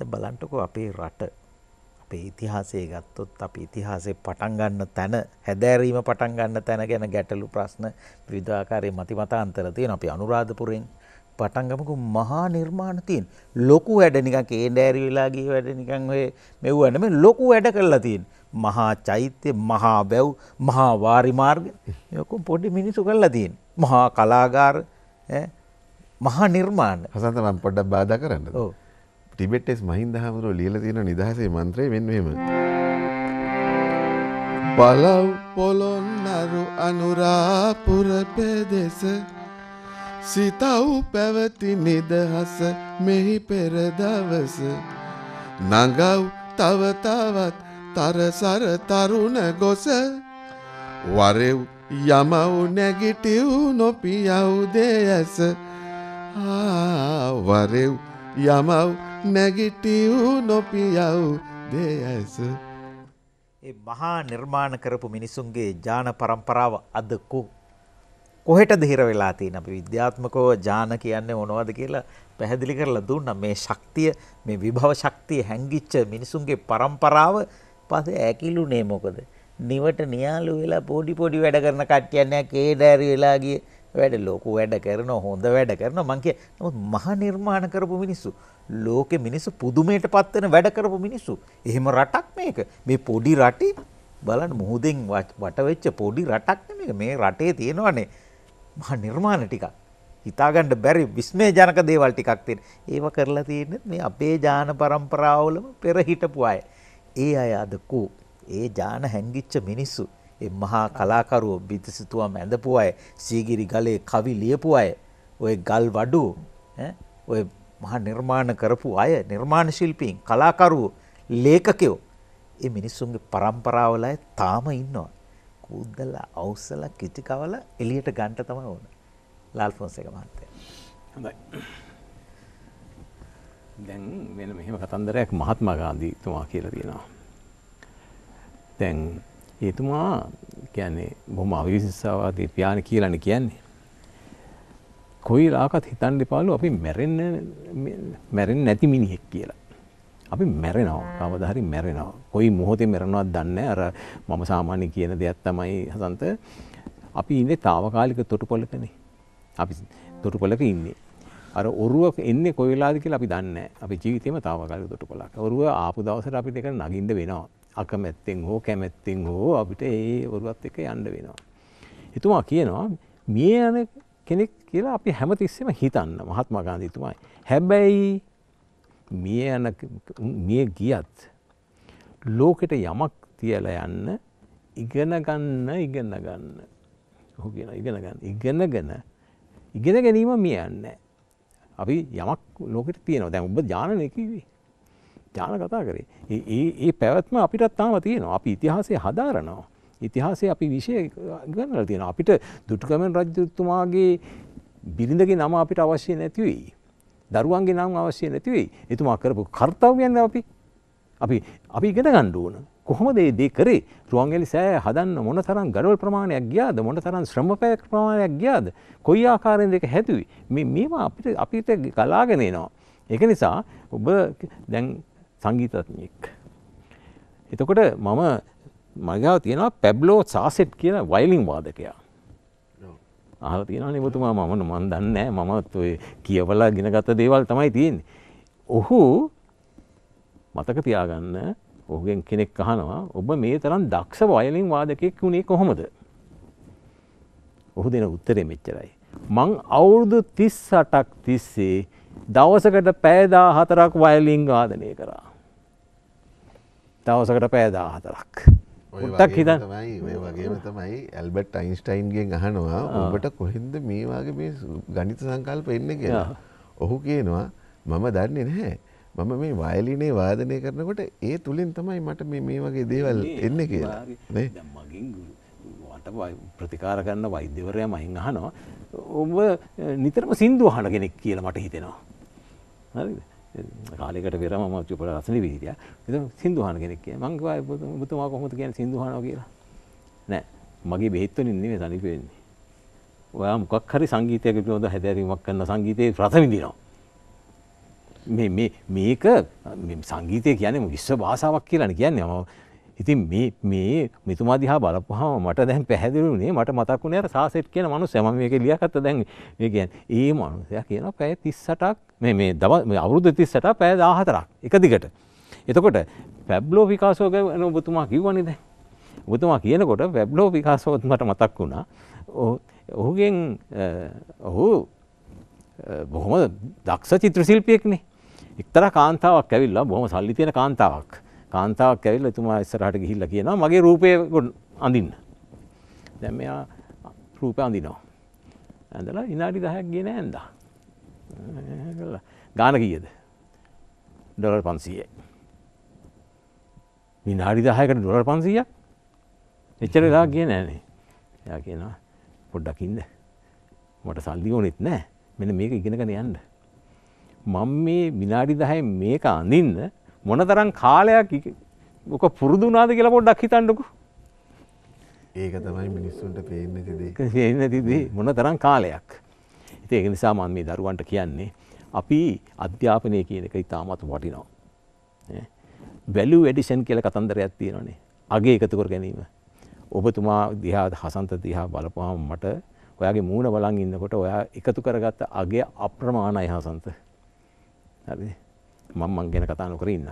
බලන්ටකෝ අපේ රට අපේ ඉතිහාසේ ගත්තොත් අපි ඉතිහාසේ පටන්ගන්න තැන හැදෑරීම පටන්ගන්න තැන ගැන ගැටලු ප්‍රශ්න ප්‍රවිධාකාරය මතිමතාන්තර තියෙන අපි අනුරාධපුරෙන් පටන් ගමුකෝ මහා නිර්මාණ තියෙන. ලොකු වැඩ නිකන් කේන්දෑරි වෙලා ගිහ වැඩ නිකන් ඔය මෙව්ව නෙමෙයි ලොකු වැඩ කරලා තියෙන. මහා චෛත්‍ය, මහා වැව්, මහා වාරි මාර්ග මේ ඔක්කොම පොඩි මිනිසු කරලා තියෙන. මහා කලාගාර මහා නිර්මාණ. හසන්ත මම පොඩ්ඩක් බාධා කරන්න. ඔව්. ටිබෙට්ස් මහින්දහමරෝ ලියලා තියෙන නිදහසේ මන්ත්‍රය මෙන්න මෙහෙම. බලව් පොළොන්නරු අනුරාපුර පෙදෙස සිතව් පැවති නිදහස මෙහි පෙරදවස නඟව් තවතවත් තරසර තරුණ ගොස වරෙව් යමව් නැගිටිව් නොපියවුදේ ඇස වරෙව් යමව් නැගිටිව් නොපියව් දේ ඇස ඒ මහා නිර්මාණ කරපු මිනිසුන්ගේ ජාන පරම්පරාව අදකු කොහෙටද හිර වෙලා තියෙන්නේ අපි විද්‍යාත්මකව ඥාන කියන්නේ මොනවද කියලා පැහැදිලි කරලා දුන්නා මේ ශක්තිය මේ විභව ශක්තිය හැංගිච්ච මිනිසුන්ගේ પરම්පරාව පස්සේ ඇකිලුනේ මොකද නිවට නියාලු වෙලා පොඩි පොඩි වැඩ කරන කට්ටිය නෑ කේඩාරි වෙලා ගියේ වැඩ ලොකු වැඩ කරනවා හොඳ වැඩ කරනවා මං කිය නමුත් මහ නිර්මාණ කරපු මිනිස්සු ලෝකෙ මිනිස්සු පුදුමයට පත් වෙන වැඩ කරපු මිනිස්සු එහෙම රටක් මේක මේ පොඩි රටේ බලන්න මුහුදෙන් වට වෙච්ච පොඩි රටක් නෙමෙයි මේ රටේ තියෙනවනේ මහා නිර්මාණ ටිකක්. හිතාගන්න බැරි විස්මයජනක දේවල් ටිකක් තියෙන. ඒව කරලා තියෙන්නේ මේ අපේ ඥාන પરම්පරාවලම පෙර හිටපු අය. ඒ අය අද කෝ ඒ ඥාන හැංගිච්ච මිනිස්සු ඒ මහා කලාකරුවෝ බිතිසිතුවම් ඇඳපු අය, සීගිරි ගලේ කවි ලියපු අය, ওই ගල් වඩු ඔය මහා නිර්මාණ කරපු අය, නිර්මාණ ශිල්පීන්, කලාකරුවෝ, ලේඛකයෝ මේ මිනිස්සුන්ගේ પરම්පරාවල තාම ඉන්නවා. කූද්දලා අවුස්සලා කිටි කවල එළියට ගන්න තමයි ඕන. ලාල් ෆොන්සේක මහත්තයා. හොඳයි. දැන් වෙන මෙහෙම කතන්දරයක් මහත්මා ගාන්ධිතුමා කියලා තියෙනවා. දැන් එතුමා කියන්නේ බොහොම අවිවිසාවාදී පියාණ කියලානේ කියන්නේ. කොයි රාකත් හිතන්න එපාලු අපි මැරෙන්න මැරෙන්න නැති මිනිහෙක් කියලා. අපි මැරෙනවා කවදා හරි මැරෙනවා. කොයි මොහොතේ මැරෙනවද දන්නේ අර මම සාමාන්‍ය කියන දෙයක් තමයි හසන්ත අපි ඉන්නේ తాවකාලික තොටුපළකනේ. අපි තොටුපළක ඉන්නේ. අර ඔරුව එන්නේ කොයි වෙලාවද කියලා අපි දන්නේ නැහැ. අපි ජීවිතේම తాවකාලික තොටුපළක්. ඔරුව ආපු දවසට අපිට ඒක නගින්න වෙනවා. අකමැත්තෙන් හෝ කැමැත්තෙන් හෝ අපිට ඒ ඔරුවත් එක්ක යන්න වෙනවා. එතුමා කියනවා මිය යන කෙනෙක් කියලා අපි හැමතිස්සෙම හිතන්න මහත්මා ගාන්ධි තුමයි. හැබැයි මිය යන මිය ගියත් ලෝකෙට යමක් තියල යන්න ඉගෙන ගන්න ඉගෙන ගන්න ඔහු කියන ඉගෙන ගන්න ඉගෙන ගැන ඉගෙන ගැනීම මිය යන්න අපි යමක් ලෝකට තියනවා දැන් ඔබ ජානනයකිවේ ජාන කතා කරේ ඒ පැවැත්ම අපිටත් තාම තියෙනවා අපි ඉතිහාසය හදාරනවා ඉතිහාසේ අපි විෂය ගන්නල තියෙන අපිට දුටුකමෙන් රජතුමාගේ බිරිඳගේ නම අපිට අවශ්‍ය නැතිවයි දරුවන්ගේ නම් අවශ්‍ය නැති වෙයි. එතුමා කරපු කර්තව්‍යයන් අපි අපි අපි ඉගෙන ගන්න ඕන. කොහොමද මේ දේ කරේ? රුවන්වැලි සෑය හදන්න මොන තරම් ගඩොල් ප්‍රමාණයක් ගියාද? මොන තරම් ශ්‍රම ප්‍රමාණයක් ගියාද? කොයි ආකාරයෙන්ද ඒක හැදුවේ? මේ මේවා අපිට අපිට ගලාගෙන එනවා. ඒක නිසා ඔබ දැන් සංගීතඥයෙක්. එතකොට මම මගාව තියෙනවා පැබ්ලෝ සාසෙට් කියන වයලින් වාදකයා. අහල තියෙනනේ ඔබතුමා මම මන් දන්නේ මමත් ඔය කියවලා ගෙනගත්ත දේවල් තමයි තියෙන්නේ. ඔහු මතක තියාගන්න ඔහුගෙන් කෙනෙක් අහනවා ඔබ මේ තරම් දක්ෂ වයලින් වාදකයෙක් වුණේ කොහොමද? ඔහු දෙන උත්තරේ මෙච්චරයි. මං අවුරුදු 38ක් තිස්සේ දවසකට පැය 14ක් වයලින් වාදනය කරා. දවසකට පැය 14ක්. පොට්ටක් හිත තමයි ඔය වගේම තමයි ඇල්බට් අයින්ස්ටයින්ගෙන් අහනවා ඔබට කොහෙන්ද මේවාගේ මේ ගනිත සංකල්ප එන්න කියලා ඔහු කියනවා මම දන්නේ නැහැ මම මේ වයලිනේ වාදනය කරනකොට ඒ තුළින් තමයි මට මේ වගේ දේවල් එන්න කියලා මගින් ප්‍රතිකාර ගන්න වෛද්‍යවරයා මහින් අහනවා ඔබ නිතරම සින්දු අහන කෙනෙක් කියලා මට හිතෙනවා හරිද කාලෙකට පෙර මම චුපර රසනේ විහිදියා. ඉතින් සින්දුහාන කෙනෙක් කිය. මං කිව්වා ඔබතුමා කොහොමද කියන්නේ සින්දුහානවා කියලා. නෑ. මගේ බෙහෙත් වලින් නෙමෙයි සනීප වෙන්නේ. ඔයා මොකක් හරි සංගීතයක පිළිබඳ හැදෑරීමක් කරන සංගීතයේ රස විඳිනවා. මේ මේ මේක සංගීතය කියන්නේ විශ්ව භාෂාවක් කියලානේ කියන්නේ. මම ඉතින් මේ මේ මෙතුමා දිහා බලපුවාම මට දැන් පැහැදිලි වුණේ මට මතක් වුණේ අර සාසෙට් කියන මනුස්සයා මම මේක ලියාගත්ත දැන් මේ කියන්නේ ඒ මනුස්සයා කියනවා පැය 38ක් මේ මේ දවස් මේ අවුරුදු 38ක් පැය 14ක් එක දිගට. එතකොට පැබ්ලෝ පිකාසෝ ගැන ඔබතුමා කිව්වනේ දැන්. ඔබතුමා කියනකොට පැබ්ලෝ පිකාසෝත් මට මතක් වුණා. ඔහුගෙන් ඔහු බොහොම දක්ෂ චිත්‍ර ශිල්පියෙක්නේ. එක්තරා කාන්තාවක් ඇවිල්ලා බොහොම සල්ලි තියෙන කාන්තාවක්. කාන්තාවක් ඇවිල්ලා එතුමා ඉස්සරහට ගිහිල්ලා කියනවා මගේ රූපය අඳින්න. දැන් මෙයා රූපය අඳිනවා. ඇඳලා විනාඩි 10ක් ගියේ නෑ ඇඳා. ගාන කීයද? ඩොලර් 500යි. විනාඩි 10කට ඩොලර් 500ක්? එච්චර වෙලා ගියේ නෑනේ. එයා කියනවා පොඩ්ඩක් ඉන්න. මට සල්ලි ඕනෙත් නෑ. මෙන්න මේක ඉගෙනගෙන යන්න. මම මේ විනාඩි 10 මේක අඳින්න මොනතරම් කාලයක් මොක පුරුදු වුණාද කියලා පොඩ්ඩක් හිතන්නකො. ඒක තමයි මිනිස්සුන්ට පේන්නේ තිබේ. පේන්නේ තිබේ මොනතරම් කාලයක්. ඉතින් ඒක නිසා මම මේ දරුවන්ට කියන්නේ අපි අධ්‍යාපනය කියන එක ඉතාමත් වටිනවා. වැලූ එඩිෂන් කියලා කතන්දරයක් තියෙනවානේ. අගේ එකතු කර ගැනීම. ඔබතුමා දිහා හසන්ත දිහා බලපුවාම මට ඔයාගේ මූණ බලන් ඉන්නකොට ඔයා එකතු කරගත්ත අගේ අප්‍රමාණයි හසන්ත. හරිද? මම මං ගැන කතා නොකර ඉන්න.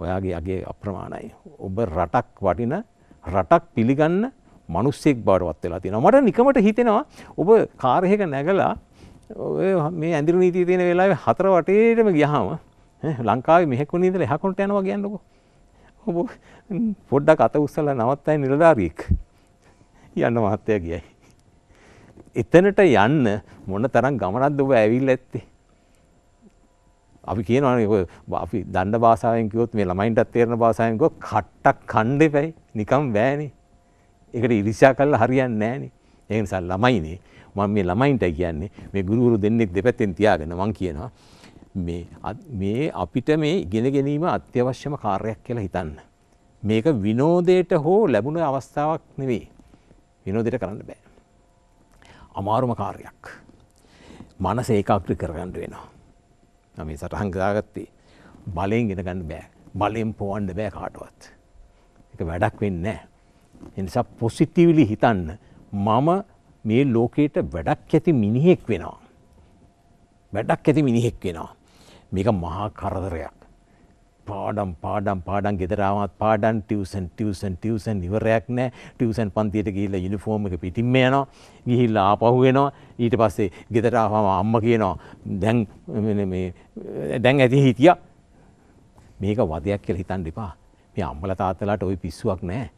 ඔයාගේ අගේ අප්‍රමාණයි. ඔබ රටක් වටින රටක් පිළිගන්න මනුස්සෙක් බාඩවත් වෙලා තියෙනවා. මට නිකමට හිතෙනවා ඔබ කාර්යයක නැගලා මේ ඇඳිරු නීතිය තියෙන වෙලාවේ හතර වටේටම ගියාම ලංකාවේ මෙහෙකුණ ඉඳලා එහාකොනට යනවා කියන්නකෝ. ඔබ පොඩ්ඩක් අත උස්සලා නවත්තයි නිලධාරියෙක්. යන්න මහත්තයා ගියයි. එතනට යන්න මොන තරම් ගමනක්ද ඔබ ඇවිල්ලා ඇත්තේ? අපි කියනවානේ අපි දන්න භාෂාවෙන් කිව්වොත් මේ ළමයින්ටත් තේරෙන භාෂාවෙන් කිව්වොත් කට්ටක් කන්න එපැයි නිකම් බෑනේ. ඒකට ඉරිෂා කළා හරියන්නේ නැහනේ. ඒ නිසා ළමයිනේ මම මේ ළමයින්ට කියන්නේ මේ ගුරුවරු දෙන්නෙක් දෙපැත්තෙන් තියාගෙන මම කියනවා මේ මේ අපිට මේ ඉගෙන ගැනීම අත්‍යවශ්‍යම කාර්යයක් කියලා හිතන්න. මේක විනෝදයට හෝ ලැබුණ අවස්ථාවක් නෙවෙයි. විනෝදයට කරන්න බෑ. අමාරුම කාර්යයක්. මනස ඒකාග්‍ර කරගන්න වෙනවා. මේ සටහන් දාගත්තේ බලයෙන් ඉගෙන ගන්න බෑ. බලයෙන් පොවන්න බෑ කාටවත්. ඒක වැඩක් වෙන්නේ නැහැ. ඒ නිසා පොසිටිව්ලි හිතන්න මම මේ ලෝකේට වැඩක් ඇති මිනිහෙක් වෙනවා. වැඩක් ඇති මිනිහෙක් වෙනවා. මේක මහා කරදරයක්. පාඩම් පාඩම් පාඩම් ගෙදර ආවත් පාඩම් ටියුෂන් ටියුෂන් ටියුෂන් ඉවරයක් නැහැ ටියුෂන් පන්තියට ගිහිල්ලා යුනිෆෝම් එක පිටින්ම යනවා ගිහිල්ලා ආපහු එනවා ඊට පස්සේ ගෙදර ආවම අම්මා කියනවා දැන් මේ දැන් ඇති හිටියා මේක වදයක් කියලා හිතන්න එපා මේ අම්මලා තාත්තලාට ওই පිස්සුවක් නැහැ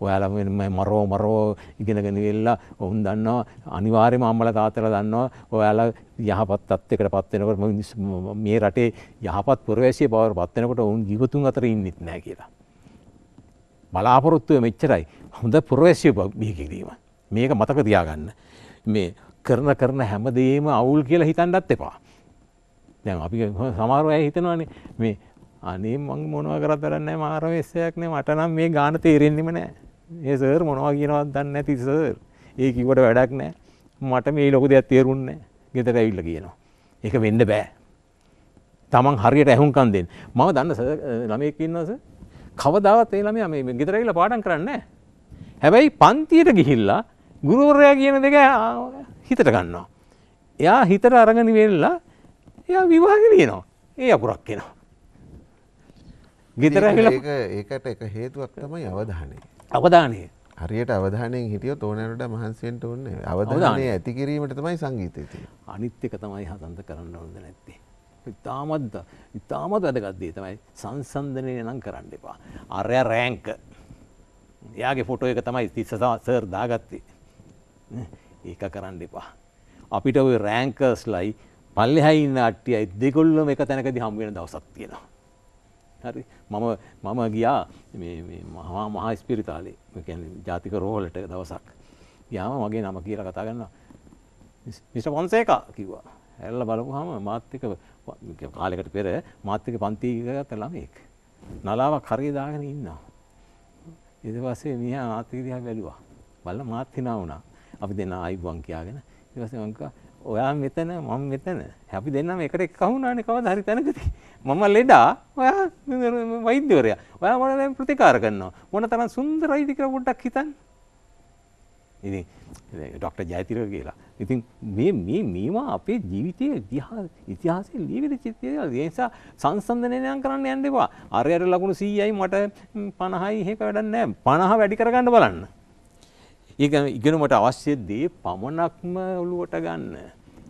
ඔයාලා මරෝ මරෝ ඉගෙනගෙන වෙල්ලා ඔවුන් දන්නවා අනිවාර්යයෙන්ම අම්මලා තාත්තලා දන්නවා ඔයාලා යහපත් තත්යකට පත් වෙනකොට මේ රටේ යහපත් පුරවැසිය බවට පත් වෙනකොට ඔවුන් ජීවතුන් අතර ඉන්නෙත් නැහැ කියලා. බලාපොරොත්තුව මෙච්චරයි. හොඳ පුරවැසිය බිහි කිරීම. මේක මතක තියාගන්න. මේ කරන කරන හැමදේම අවුල් කියලා හිතන්නත් එපා. දැන් අපි සමහරව අය හිතනවානේ මේ අනේ මං මොනවා කරත් වැඩක් නැහැ මාර වෙස්සයක් නේ මට නම් මේ ගාන තේරෙන්නෙම නැහැ. ඒ සර් මොනවා කියනවත් දන්න නැති සර් ඒ කිවට වැඩක් නෑ මට මේ ලොක දෙයක් තේරුන්න ගෙතර ඇවිල්ල කියනවා ඒක වෙන්න බෑ තමන් හරියට ඇහුන්කන් දෙෙන් මම දන්න ළමයකින්නස කවදාවත් ඒ ළමය මේ ගෙතරයිල පාඩන් කරන්න හැබැයි පන්තියට ගිහිල්ලා ගුරුවරයා කියන දෙක හිතට ගන්නවා එයා හිතට අරගනි වෙල්ලා එයා විවාහලියනවා ඒ අපුරක් කෙනවා ගෙතර ඒකට එක හේතුවක් තමයි අවධානය අවධානය හරියට අවධානයෙන් හිටිය තෝනැනට මහන්සෙන්ට ඔන්න අවධානය ඇති කිරීමට තමයි සංගීතය අනිත්‍යක තමයි හතන්ත කරන්න ඕොද නැත්තේ. ඉතාමත් ඉතාමත් වැදගත්දේ තමයි සංසන්ධනය නම් කරන්න එපා. අරය රෑංක යාගේ ෆොටෝ එක තමයි තිස්සසා සර් දාගත්තේ ඒක කරන්න එපා. අපිට ඔය රෑංකර්ස් ලයි පල්ලෙහයින්න අට්ටියයි දෙකොල්ලොම එක තැනකද හම්ුවෙන දවසක් තියෙනවා. හරි මම මම ගියා මහා මහා ස්පිරිතාලේ ජාතික රෝහලට දවසක් යාම මගේ නම කියලා කතා ගන්න මිට පොන්සේක කිව්වා ඇල්ල බලපු හම මාත්තික කාලෙකට පෙර මාත්තික පන්තීකගත ළමයෙක් නලාවක් හරිය දාගෙන ඉන්නවා එදවස්සේ මිය ආතිකදිහ බැලවා බල මාත්තිනා වුණා අපි දෙන්න අයිබුවන් කියාගෙන දවස වංකා ඔයා මෙතන මම මෙතන අපි දෙන්නම එකට එක වුණානේ කවදා හරි තැනකදී මම ලෙඩා ඔයා වෛද්‍යවරයා ඔයා මට දැන් ප්‍රතිකාර කරනවා මොන තරම් සුන්දරයිද කියලා පොඩ්ඩක් හිතන්න ඉතින් ඩොක්ටර් ජයතිලක කියලා ඉතින් මේ මේ මේවා අපේ ජීවිතයේ ඉතිහාසයේ ලියවිලි චිත්‍රය ඒ නිසා සංසන්දනයයන් කරන්න යන්න එපා අරයට ලකුණු 100යි මට 50යි එහෙක වැඩක් නැහැ 50 වැඩි කරගන්න බලන්න ඒක ඉගෙනුමට අවශ්‍ය දේ පමණක්ම ඔළුවට ගන්න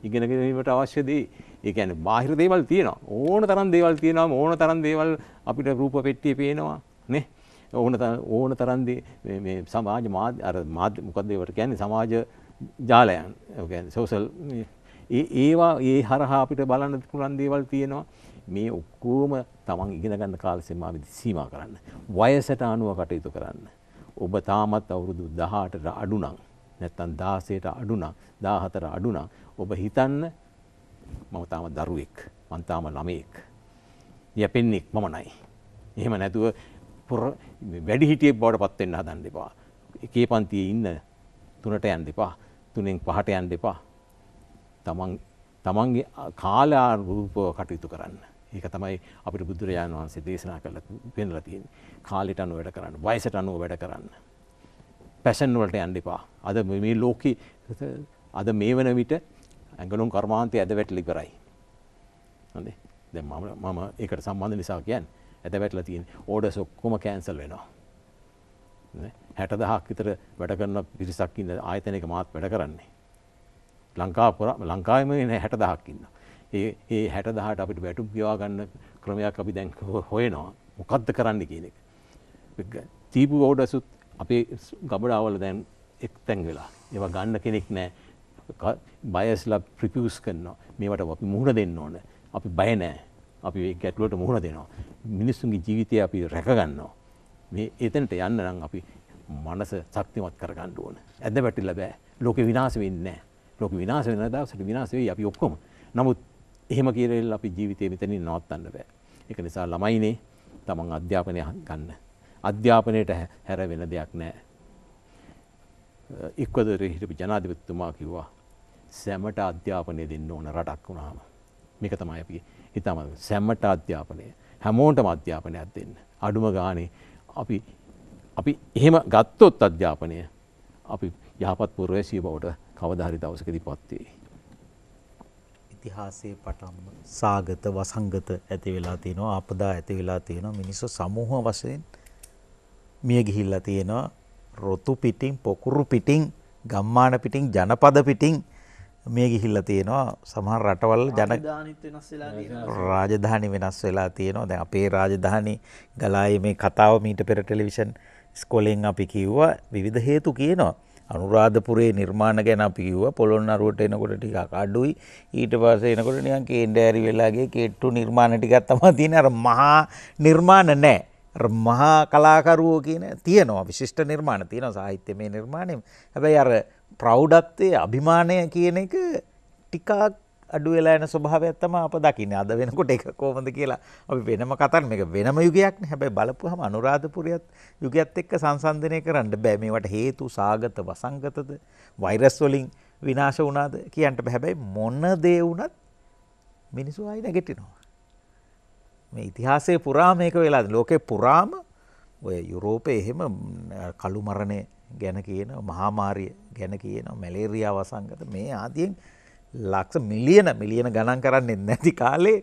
ඉගෙන ගැනීමට අවශ්‍ය දේ ඒ කියන්නේ බාහිර දේවල් තියෙනවා ඕන තරම් දේවල් තියෙනවා ඕන තරම් දේවල් අපිට රූප පෙට්ටියේ පේනවා නේ ඕන ඕන තරම් දේ මේ සමාජ මාධ්‍ය අර මාධ්‍ය මොකද්ද ඒවට කියන්නේ සමාජ ජාලයන් ඒ කියන්නේ සෝෂල් ඒ ඒවා ඒ හරහා අපිට බලන්න පුළුවන් දේවල් තියෙනවා මේ ඔක්කොම තමන් ඉගෙන ගන්න කාල සීමාවෙදි සීමා කරන්න වයසට අනුව කටයුතු කරන්න ඔබ තාමත් අවුරුදු 18ට අඩු නම් නැත්තම් 16ට අඩු නම් 14 අඩු නම් ඔබ හිතන්න මම තාම දරුවෙක් මම තාම ළමයෙක් යැපෙන්නේ මමයි එහෙම නැතුව පොර වැඩි හිටියෙක් බවට පත් වෙන්න හදන්න එපා එකේ පන්තියේ ඉන්න තුනට යන්න එපා තුනෙන් පහට යන්න එපා තමන් තමන්ගේ කාලාරූපව කටයුතු කරන්න ඒක තමයි අපිට බුදුරජාණන් වහන්සේ දේශනා කරලා පෙන්ලා තියෙන්නේ කාලයට අනුව වැඩ කරන්න වයසට අනුව වැඩ කරන්න පැසන් වලට යන්න එපා. අද මේ ලෝකේ අද මේ වන විට ඇඟලුම් කර්මාන්තය ඇද වැටලි කරයි. හොඳේ. දැන් මම මම ඒකට සම්බන්ධ නිසා කියන්නේ. ඇද වැටලා තියෙන ඕඩර්ස් ඔක්කොම කැන්සල් වෙනවා. නේ? 60000ක් විතර වැඩ කරන පිරිසක් ඉන්න ආයතනයක මාත් වැඩ කරන්නේ. ලංකාව ලංකාවේම 60000ක් ඉන්නවා. ඒ ඒ 60000ට අපිට වැටුම් ගෙවා ගන්න ක්‍රමයක් අපි දැන් හොයනවා. මොකද්ද කරන්න කියන එක. තීපු ඕඩර්සුත් අපේ ගබඩාවල දැන් එක් තැන් වෙලා ඒවා ගන්න කෙනෙක් නෑ බයස්ලා ප්‍රිපියස් කරනවා මේවට අපි මුහුණ දෙන්න ඕන අපි බය නෑ අපි ගැටලුවට මුහුණ දෙනවා මිනිස්සුන්ගේ ජීවිතය අපි රැකගන්නවා මේ එතනට යන්න නම් අපි මනස ශක්තිමත් කරගන්න ඕන ඇද වැටිලා බෑ ලෝක විනාශ වෙන්නේ නෑ ලෝක විනාශ වෙන දවසට විනාශ වෙයි අපි ඔක්කොම නමුත් එහෙම කියලා අපි ජීවිතේ මෙතනින් නවත්තන්න බෑ ඒක නිසා ළමයිනේ තමන් අධ්‍යාපනය ගන්න අධ්‍යාපනයට හැර වෙන දෙයක් නෑ. ඉක්වදර හිටපු ජනාධිපතිතුමා කිව්වා සැමට අධ්‍යාපනය දෙන්න ඕන රටක් වුණාම මේක තමයි අපි හිතම සැම්මට අධ්‍යාපනය හැමෝන්ටම අධ්‍යාපනයක් දෙන්න අඩුම ගානේ අපි අපි එහෙම ගත්තොත් අධ්‍යාපනය අපි යහපත් පුරවැසිය බවට කවධාරි දවසකදී පත්වේ. ඉතිහාසයේ පටන්ම සාගත වසංගත ඇති වෙලා තියෙනවා අපදා ඇති වෙලා තියෙනවා මිනිස්සු සමූහ වශයෙන් මිය ගිහිල්ලා තියෙනවා රොතු පිටින් පොකුරු පිටින් ගම්මාන පිටින් ජනපද පිටින් මේ ගිහිල්ල තියෙනවා සමහන් රටවල් ජන රාජධානි වෙනස් වෙලා තියෙනවා දැ අපේ රාජධානි ගලාය මේ කතාව මීට පෙර ටෙලිවිෂන් ස්කොලෙන් අපි කිව්වා විවිධ හේතු කියනවා. අනුරාධපුරේ නිර්මාණ ගැන පිව පොළොන් අරුවට එනකොට ටිකක් අඩුයි ඊට පස්ස එනකොට නියන් කේන්ඩෑරි වෙලාගේ කෙට්ටු නිර්මාණ ටිකත් තමා තියෙන අර මහා නිර්මාණ නෑ මහා කලාකරුවෝ කියන තියනවා විශිෂ්ට නිර්මාණ තියෙන සාහිත්‍ය මේ නිර්මාණයම හැබැයි අර ප්‍රෞ්ඩත්වය අභිමානය කියන එක ටිකක් අඩු වෙලා යන ස්වභාවයක් තමයි අප දකින්නේ. අද වෙනකොට ඒක කොහොමද කියලා අපි වෙනම කතා මේක වෙනම යුගයක් නේ. හැබැයි බලපුවහම අනුරාධපුරියත් යුගයත් එක්ක සංසන්දනය කරන්න බෑ. මේවට හේතු සාගත වසංගතද වෛරස් වලින් විනාශ වුණාද කියන්න බෑ. හැබැයි මොන දේ වුණත් මිනිස්සු ආයි නැගිටිනවා. මේ ඉතිහාසේ පුරා මේක වෙලා ලෝකෙ පුරාම ඔය යුරෝපය එහෙම කළුමරණය ගැන කියන මහාමාරිය ගැන කියන මැලේරියා වසංගත මේ ආදියෙන් ලක්ෂ මිලියන මිලියන ගණන් කරන්නේ නැති කාලේ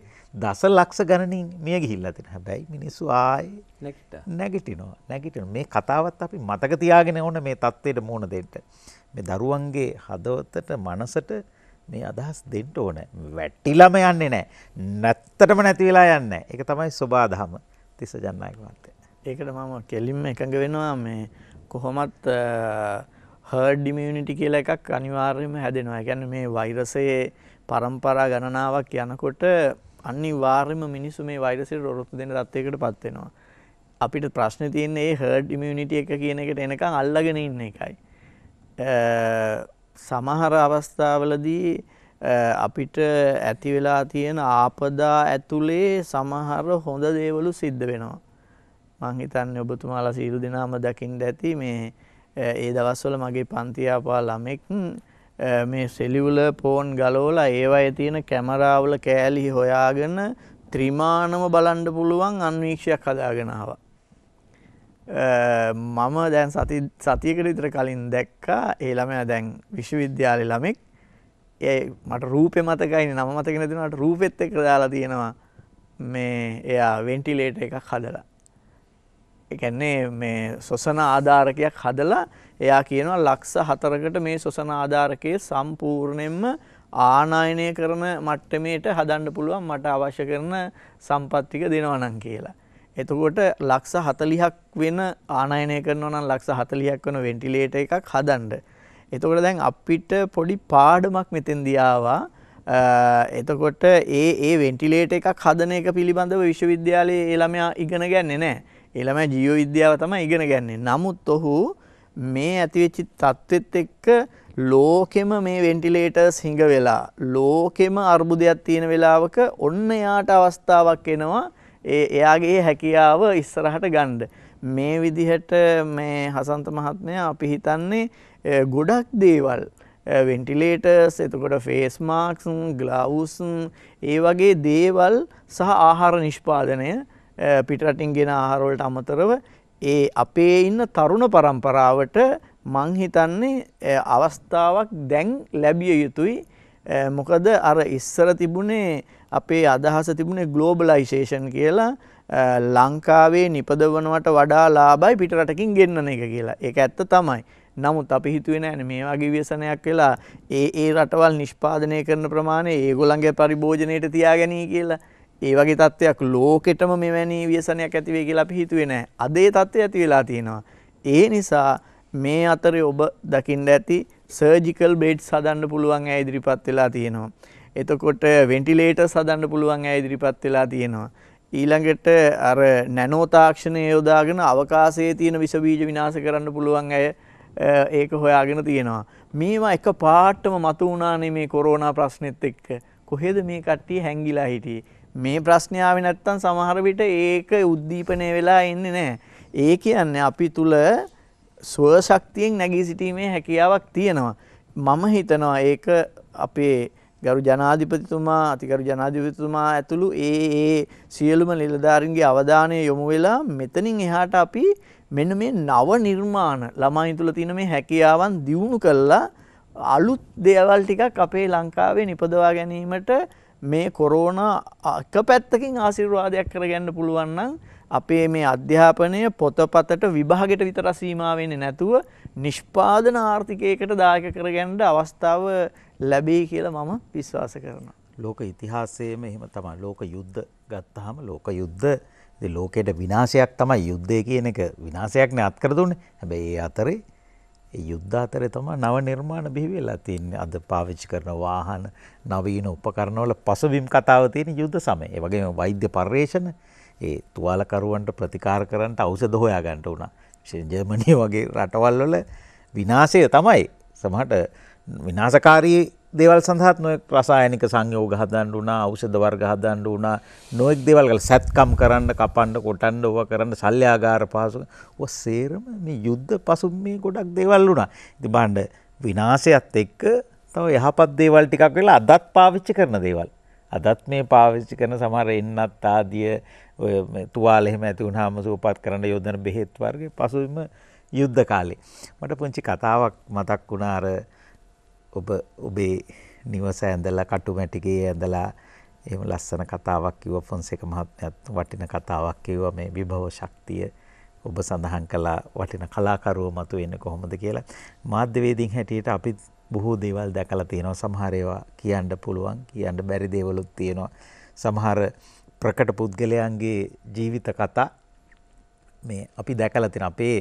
දස ලක්ෂ ගණනින් මිය ගිහිල්ලා තියෙන. හැබැයි මිනිස්සු ආයේ නැගිටිනවා. නැගිටිනවා. මේ කතාවත් අපි මතක තියාගෙන ඕන මේ தത്വෙට මුහුණ දෙන්න. මේ දරුවන්ගේ හදවතට මනසට මේ අදහස් දෙන්න ඕන. වැටිලම යන්නේ නැහැ. නැත්තටම නැති වෙලා යන්නේ නැහැ. ඒක තමයි සබාධම තිස්ස ජන්නායක මහත්තයා. ඒකට මම කෙලින්ම එකඟ වෙනවා මේ කොහොමත් හර්ඩ් ඉමියුනිටි කියලා එකක් අනිවාර්යයෙන්ම හැදෙනවා. ඒ කියන්නේ මේ වෛරසයේ પરම්පරා ගණනාවක් යනකොට අනිවාර්යයෙන්ම මිනිස්සු මේ වෛරසයට රොරොත්තු දෙන තත්යකට පත් වෙනවා. අපිට ප්‍රශ්නේ තියෙන්නේ මේ හර්ඩ් ඉමියුනිටි එක කියන එකට එනකන් අල්ලගෙන ඉන්න එකයි. සමහර අවස්ථාවලදී අපිට ඇති වෙලා තියෙන ආපදා ඇතුලේ සමහර හොඳ දේවලු සිද්ධ වෙනවා. මං හිතන්නේ ඔබතුමාලා සීරු දෙනාම දකින්න ඇති මේ ඒ දවස්වල මගේ පන්ති ආපා ළමෙක් මේ සෙලියුල ෆෝන් ගලවලා ඒවයේ තියෙන කැමරාවල කෑලි හොයාගෙන ත්‍රිමාණම බලන්න පුළුවන් අන්වීක්ෂයක් හදාගෙන ආවා. මම දැන් සතියකට ඉතර කලින් දැක්කා ඒළමය දැන් විශ්වවිද්‍යාලය ළමෙක් ඒ මට රූපය මතකයින නම මතකෙන තිනට රූපෙත් එක දාලා තියෙනවා මේ එයා වෙන්ටිලේට එකක් හදලා. එකන්නේ මේ සොසන ආධාරකයක් හදලා එයා කියනවා ලක්ස හතරකට මේ සොසන ආධාරකය සම්පූර්ණයෙන්ම ආනායනය කරන මට්ටමේට හදන්ඩ පුළුවන් මට අවශ්‍ය කරන සම්පත්තික දෙනවනන් කියලා. එතකොට ලක්ෂ හතලිහක් වෙන ආනයනය කරන නම් ලක්ෂ හතලියක් වන වෙන්ටිලේට එකක් හදන්ඩ. එතකොට දැන් අපිට පොඩි පාඩමක් මෙතෙන් දියාවා එතකොට ඒ ඒ වෙන්ටිලේට එකක් හදන එක පිළිබඳව විශ්වවිද්‍යාලයේ එළමයා ඉගෙන ගැන්නේ නෑ. එළම ජීව විද්‍යාව තම ඉගෙන ගැන්නේ. නමුත් ඔහු මේ ඇතිවෙච්චි තත්ත්වෙත් එක්ක ලෝකෙම මේ වෙන්ටිලේටර්ස් හිඟ වෙලා ලෝකෙම අර්බුදයක් තියෙන වෙලාවක ඔන්න යාට අවස්ථාවක් එනවා ඒ එයාගේ හැකියාව ඉස්සරහට ගණ්ඩ. මේ විදිහට මේ හසන්ත මහත්මය අපි හිතන්නේ ගොඩක් දේවල්. වෙන්ටිලේටර්ස් එතකොට ෆේස් මාක්සුන් ග්ලවුසුන් ඒ වගේ දේවල් සහ ආහාර නිෂ්පාදනය පිටරටින් ගෙන ආහාරවලට අමතරව ඒ අපේ ඉන්න තරුණ පරම්පරාවට මං හිතන්නේ අවස්ථාවක් දැන් ලැබිය යුතුයි මොකද අර ඉස්සර තිබුණේ අපේ අදහස තිබුණේ ග්ලෝබලයිසේෂන් කියලා ලංකාවේ නිපදවනවට වඩා ලාබයි පිටරටකින් ගෙන්න්නන එක කියලා එක ඇත්ත තමයි. නමුත් අපි හිතුවෙන ඇන මේ වගේ ව්‍යසනයක් වෙලා ඒ ඒ රටවල් නිෂ්පාදනය කරන ප්‍රමාණය ඒගොළන්ගේ පරිභෝජනයට තියාගැනී කියලා ඒ වගේ තත්ත්වයක් ලෝකෙටම මෙවැනි ව්‍යසනයක් ඇතිවේ කියලා අපි හිතුවේ නෑ අදේ තත්ත්වය ඇති වෙලා තියෙනවා. ඒ නිසා මේ අතරේ ඔබ දකිින්ට ඇති සර්ජිකල් බේඩ් සදන්න පුළුවන් ඇ ඉදිරිපත් වෙලා තියෙනවා. එතකොට වෙන්ටිලේටර්ස් හදන්න පුළුවන් අය ඉදිරිපත් වෙලා තියෙනවා. ඊළඟට අර නැනෝ තාක්ෂණය යොදාගෙන අවකාශයේ තියෙන විස බීජ විනාශ කරන්න පුළුවන් අය ඒක හොයාගෙන තියෙනවා. මේවා එක පාටම මතු වුණානේ මේ කොරෝනා ප්‍රශ්නෙත් එක්ක. කොහෙද මේ කට්ටිය හැංගිලා හිටියේ? මේ ප්‍රශ්නේ ආවේ නැත්තම් සමහර විට ඒක උද්දීපනය වෙලා එන්නේ නැහැ. ඒ කියන්නේ අපි තුල ස්ව ශක්තියෙන් නැගී සිටීමේ හැකියාවක් තියෙනවා. මම හිතනවා ඒක අපේ ගරු ජනාධිපතිතුමා අතිකරු ජනාධිපතිතුමා ඇතුළු ඒ ඒ සියලුම නිලධාරීන්ගේ අවධානය යොමු වෙලා මෙතනින් එහාට අපි මෙන්න මේ නව නිර්මාණ ළමයින් තුළ තියෙන මේ හැකියාවන් දියුණු කළා අලුත් දේවල් ටිකක් අපේ ලංකාවේ නිපදවා ගැනීමට මේ කොරෝනා එක පැත්තකින් ආශිර්වාදයක් කරගන්න පුළුවන් නම් අපේ මේ අධ්‍යාපනය පොතපතට විභාගයට විතර සීමා වෙන්නේ නැතුව නිෂ්පාදන ආර්ථිකයකට දායක කරගන්න අවස්ථාව ලැබෙයි කියලා මම විශ්වාස කරනවා. ලෝක ඉතිහාසයේම එහෙම තමයි. ලෝක යුද්ධ ගත්තාම ලෝක යුද්ධ ඉතින් ලෝකයට විනාශයක් තමයි යුද්ධය කියන එක විනාශයක්නේ අත්කර දුන්නේ. හැබැයි ඒ අතරේ ඒ යුද්ධ අතරේ තමයි නව නිර්මාණ බිහි වෙලා තින්නේ. අද පාවිච්චි කරන වාහන, නවීන උපකරණ වල පසුබිම් කතාව තියෙන යුද්ධ සමය. ඒ වගේම වෛද්‍ය පර්යේෂණ, ඒ තුවාලකරුවන්ට ප්‍රතිකාර කරන්න ඖෂධ හොයා ගන්න උනා. ජර්මනිය වගේ රටවල් වල විනාශය තමයි සමහරට විනාසකාරී දේවල් සඳහත් නොයෙක් රසායනික සංයෝග හදන්න වුණා ඖෂධ වර්ග හදන්න වුණා නොයෙක් දේවල් කළ සැත්කම් කරන්න කපන්න කොටන්න ඕවා කරන්න සල්්‍යාගාර පහසු ඔය සේරම මේ යුද්ධ පසු මේ ගොඩක් දේවල් වුණා ඉතින් බලන්න විනාශයත් එක්ක තව යහපත් දේවල් ටිකක් වෙලා අදත් පාවිච්චි කරන දේවල් අදත් මේ පාවිච්චි කරන සමහර එන්නත් ආදිය ඔය තුවාල එහෙම ඇති වුණාම සුවපත් කරන්න යොදන බෙහෙත් වර්ගේ පසුවිම යුද්ධ කාලේ මට පුංචි කතාවක් මතක් වුණා අර ඔබ ඔබේ නිවස ඇඳලා කටුමැටිගේ ඇඳලා එහෙම ලස්සන කතාවක් කිව්ව ෆොන්සේක මහත්මයාත් වටින කතාවක් කිව්වා මේ විභව ශක්තිය ඔබ සඳහන් කළා වටින කලාකරුවෝ මතුවෙන්නේ කොහොමද කියලා මාධ්‍යවේදීන් හැටියට අපි බොහෝ දේවල් දැකලා තියෙනවා සමහර ඒවා කියන්න පුළුවන් කියන්න බැරි දේවලුත් තියෙනවා සමහර ප්‍රකට පුද්ගලයන්ගේ ජීවිත කතා මේ අපි දැකලා තියෙන අපේ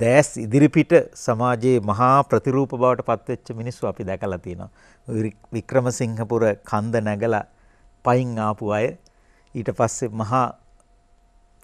දැස් ඉදිරිපිට සමාජයේ මහා ප්‍රතිරූප බවට පත්වෙච්ච මිනිස්සු අපි දැකලා තියෙනවා. වික්‍රමසිංහපුර කන්ද නැගලා පයින් ආපු අය ඊට පස්සේ මහා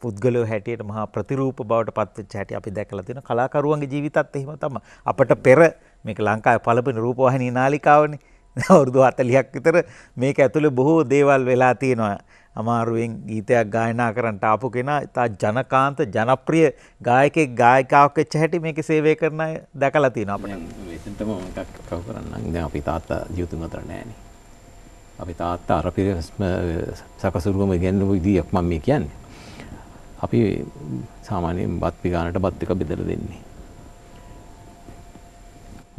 පුද්ගලයෝ හැටියට මහා ප්‍රතිරූප බවට පත්වෙච්ච හැටි අපි දැකලා තියෙනවා. කලාකරුවන්ගේ ජීවිතත් එහෙම තමයි. අපට පෙර මේක ලංකාවේ පළවෙනි රූපවාහිනී නාලිකාවනේ. අවුරුදු 40ක් විතර මේක ඇතුලේ බොහෝ දේවල් වෙලා තියෙනවා. අමාරුවෙන් ගීතයක් ගායනා කරන්නට ආපු කෙනා ඉතා ජනකාන්ත ජනප්‍රිය ගායකෙක් ගායකාවක් වෙච්ච හැටි මේක සේවය කරන අය දැකලා තියෙනවා අපිට. එතනටම එකක් කව කරන්නම්. දැන් අපි තාත්තා ජීවිතේ අතර නෑනේ. අපි තාත්තා අර පිරිස්ම සකසුරුවම ඉගෙනු විදියක් මම මේ කියන්නේ. අපි සාමාන්‍යයෙන් බත් පිගානට බත් එක බෙදලා දෙන්නේ.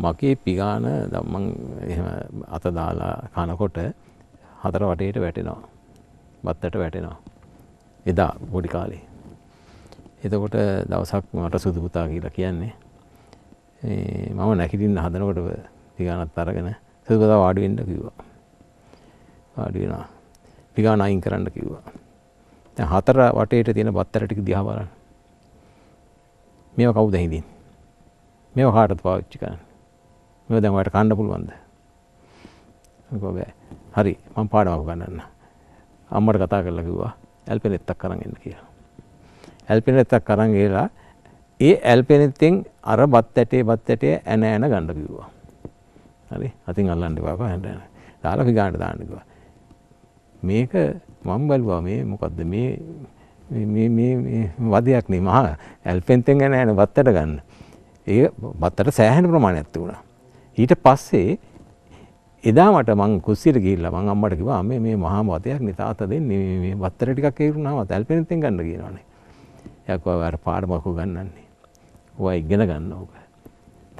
මගේ පිගාන මං එහෙම අත දාලා කනකොට හතර වටේට වැටෙනවා. බත්තට වැටෙනවා. එදා පොඩි කාලේ. එතකොට දවසක් මට සුදු පුතා කියලා කියන්නේ මම නැකිටින්න හදනකොට පිගානත් අරගෙන සුදු පුතා වාඩි වෙන්න කිව්වා. වාඩි වෙනවා. පිගාන අයින් කරන්න කිව්වා. දැන් හතර වටේට තියෙන බත්තර ටික දිහා බලන්න. මේවා කවුද හින්දින්? මේවා කාටද පාවිච්චි කරන්නේ? මේවා දැන් ඔයාලට කන්න පුළුවන්ද? මම කිව්වා බෑ. හරි මම පාඩමක් ගන්නන්න. අම්මට කතා කරලා කිව්වා ඇල්පෙනෙත්තක් අරන් එන්න කියලා. ඇල්පෙනෙත්තක් අරන් ගිහලා ඒ ඇල්පෙනෙත්තෙන් අර බත් ඇටේ බත් ඇටේ ඇන ඇන ගන්න කිව්වා. හරි. අතින් අල්ලන්න එපා බා ඇන ඇන. දාලා පිගානට දාන්න කිව්වා. මේක මම බැලුවා මේ මොකද්ද මේ මේ මේ මේ වදයක් නේ මහා ඇල්පෙන්තෙන් ඇන ඇන බත්තට ගන්න. ඒ බත්තට සෑහෙන ප්‍රමාණයක් තිබුණා. ඊට පස්සේ එදා මට මං කුස්සියට ගිහිල්ලා මං අම්මට කිව්වා අම්මේ මේ මහා මතයක් නේ තාත්තා දෙන්නේ මේ වත්තර ටිකක් ඒරුණාම තැල්පෙනෙන් ගන්න කියනවනේ. එයා කිව්වා අර පාඩමක් උගන්වන්නේ. ඔයා ඉගෙන ගන්න ඕක.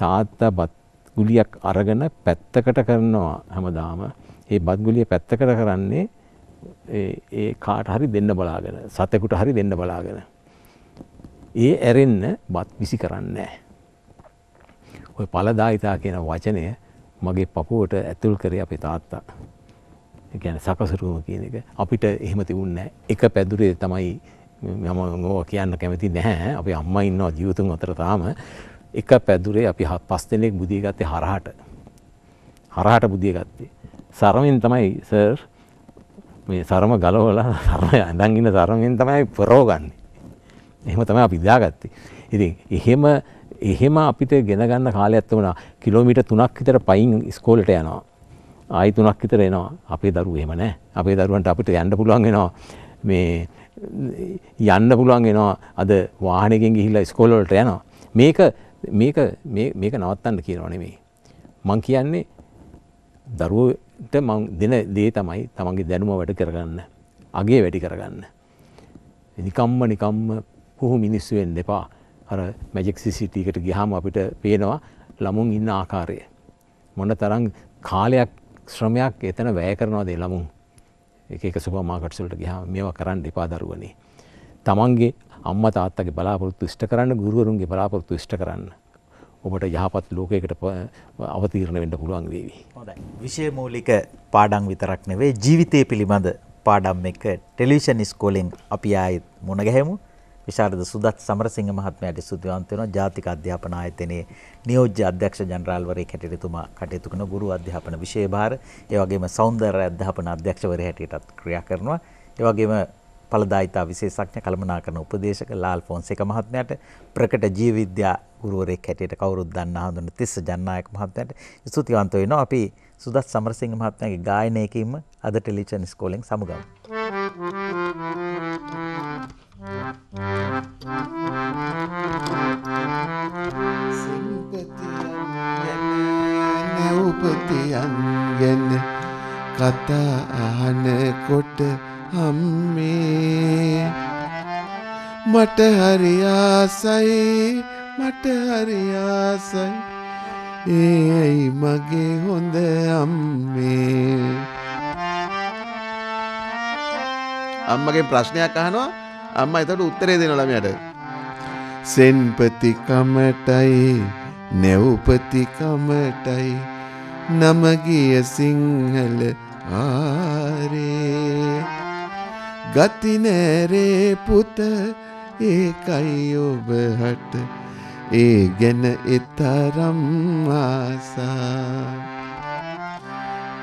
තාත්තා බත් ගුලියක් අරගෙන පැත්තකට කරනවා හැමදාම. ඒ බත් ගුලිය පැත්තකට කරන්නේ ඒ කාට හරි දෙන්න බලාගෙන සතෙකුට හරි දෙන්න බලාගෙන. ඒ ඇරෙන්න බත් විසි කරන්නේ නැහැ. ඔය පළදායිතා කියන වචනය මගේ පපුවට ඇතුල් කරේ අපි තාත්තා. ගැන සකසරුම කියන එක අපිට එහෙම තිබුණ නෑ. එක පැදුරේ තමයි මම ඕවා කියන්න කැමති නැහැ. අපි අම්මා ඉන්නවා ජීවිතුන් අතර තාම. එක පැදුරේ අපි පස් දෙනෙක් බුදිය ගත්තේ හරහට. හරහට බුදිය ගත්තේ. සරමෙන් තමයි සර් මේ සරම ගලවලා සරම ඇඳන් ඉන්න සරමෙන් තමයි පරෝගන්නේ. එහෙම තමයි අපි දාගත්තේ. ඉතින් එහෙම එහෙම අපිට ගෙන ගන්න කාලයක් තිබුණා. කිලෝමීටර් 3ක් විතර පයින් ඉස්කෝලේට යනවා. ආයි 3ක් විතර එනවා. අපේ දරුවෝ එහෙම නැහැ. අපේ දරුවන්ට අපිට යන්න පුළුවන් වෙනවා. මේ යන්න පුළුවන් වෙනවා. අද වාහනයකින් ගිහිල්ලා ඉස්කෝල වලට යනවා. මේක මේක මේක නවත්තන්න කියනවා නෙමෙයි. මං කියන්නේ දරුවන්ට මං දෙන දේ තමයි තමන්ගේ දැනුම වැඩ කරගන්න. අගේ වැඩි කරගන්න. නිකම්ම නිකම්ම පුහු මිනිස්සු වෙන්න එපා. අර මැජෙක් සිසිටකට ගිහාම අපිට පේනවා ළමුන් ඉන්න ආකාරය. මොන තරං කාලයක් ශ්‍රමයක් එතන වැය කරනවා දේ ළමුන් එක සුප මාකට්සලට ගිහා මේවා කරන්න එපා දරුවනේ. තමන්ගේ අම්ම තාත්තගේ බලාපොරොත්තු ඉෂ්ට කරන්න ගුරුවරුන්ගේ බලාපොරොත්තු ඉෂ්ට කරන්න. ඔබට යහපත් ලෝකයකට අවතීරණ වෙන්න පුළුවන් වේවි. හොඳයි. විෂයමූලික පාඩම් විතරක් නෙවෙයි ජීවිතය පිළිබඳ පාඩම් එක ටෙලිවිෂන් ඉස්කෝලෙන් අපි ආයෙත් මුණ ගැහෙමු. විශාරද සුදත් සමරසිංහ මහත්මයාට ස්තුතිවන්ත වෙනවා ජාතික අධ්‍යාපන ආයතනයේ නියෝජ්‍ය අධ්‍යක්ෂ ජනරාල්වරයෙක් හැටියට එතුමා කටයුතු කරන ගුරු අධ්‍යාපන විෂය භාර ඒ වගේම සෞන්දර්ය අධ්‍යාපන අධ්‍යක්ෂවරයා හැටියටත් ක්‍රියා කරනවා ඒ වගේම ඵලදායිතා විශේෂඥ කළමනාකරන උපදේශක ලාල් ෆොන්සේක මහත්මයාට ප්‍රකට ජීව විද්‍යා ගුරුවරයෙක් හැටියට කවුරුත් දන්න හඳුන තිස්ස ජන්නායක මහත්මයාට ස්තුතිවන්ත වෙනවා අපි සුදත් සමරසිංහ මහත්මයාගේ ගායනයකින්ම අද ටෙලිවිෂන් ස්කෝලෙන් සමුගමු Thank you. ගැන කතා අහනකොට හම්මේ මට හරි ආසයි මට හරි ආසයි ඒයි මගේ හොඳ අම්මේ අම්මගේ ප්‍රශ්නයක් අහනවා අම්මා එතකොට උත්තරේ දෙනවා ළමයාට. සෙන්පති කමටයි නෙව්පති කමටයි නම ගිය සිංහල ආරේ ගති නෑරේ පුත ඒකයි ඔබහට ඒ ගැන එතරම් ආසා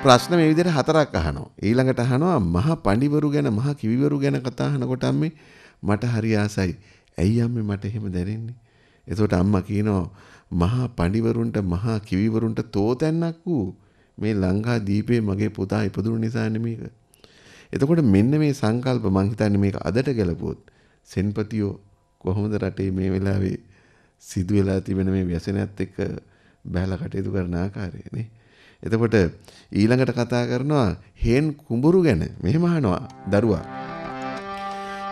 ප්‍රශ්න මේ විදිහට හතරක් අහනවා. ඊළඟට අහනවා මහා පඬිවරු ගැන මහා කිවිවරු ගැන කතා අහනකොට මේ මට හරි ආසයි. ඇයි අම්මේ මට එහෙම දැනෙන්නේ? එතකොට අම්මා කියනවා මහා පඬිවරුන්ට මහා කිවිවරුන්ට තෝතැන්නක් වූ මේ ලංකා දීපේ මගේ පුතා ඉපදුණු නිසානේ මේක. එතකොට මෙන්න මේ සංකල්ප මං හිතන්නේ මේක අදට ගැලපුවොත් සෙන්පතියෝ කොහොමද රටේ මේ වෙලාවේ සිදු වෙලා තිබෙන මේ ව්‍යසනයත් එක්ක බැලලා කටයුතු කරන ආකාරය නේ. එතකොට ඊළඟට කතා කරනවා හේන් කුඹුරු ගැන. මෙහෙම අහනවා දරුවා.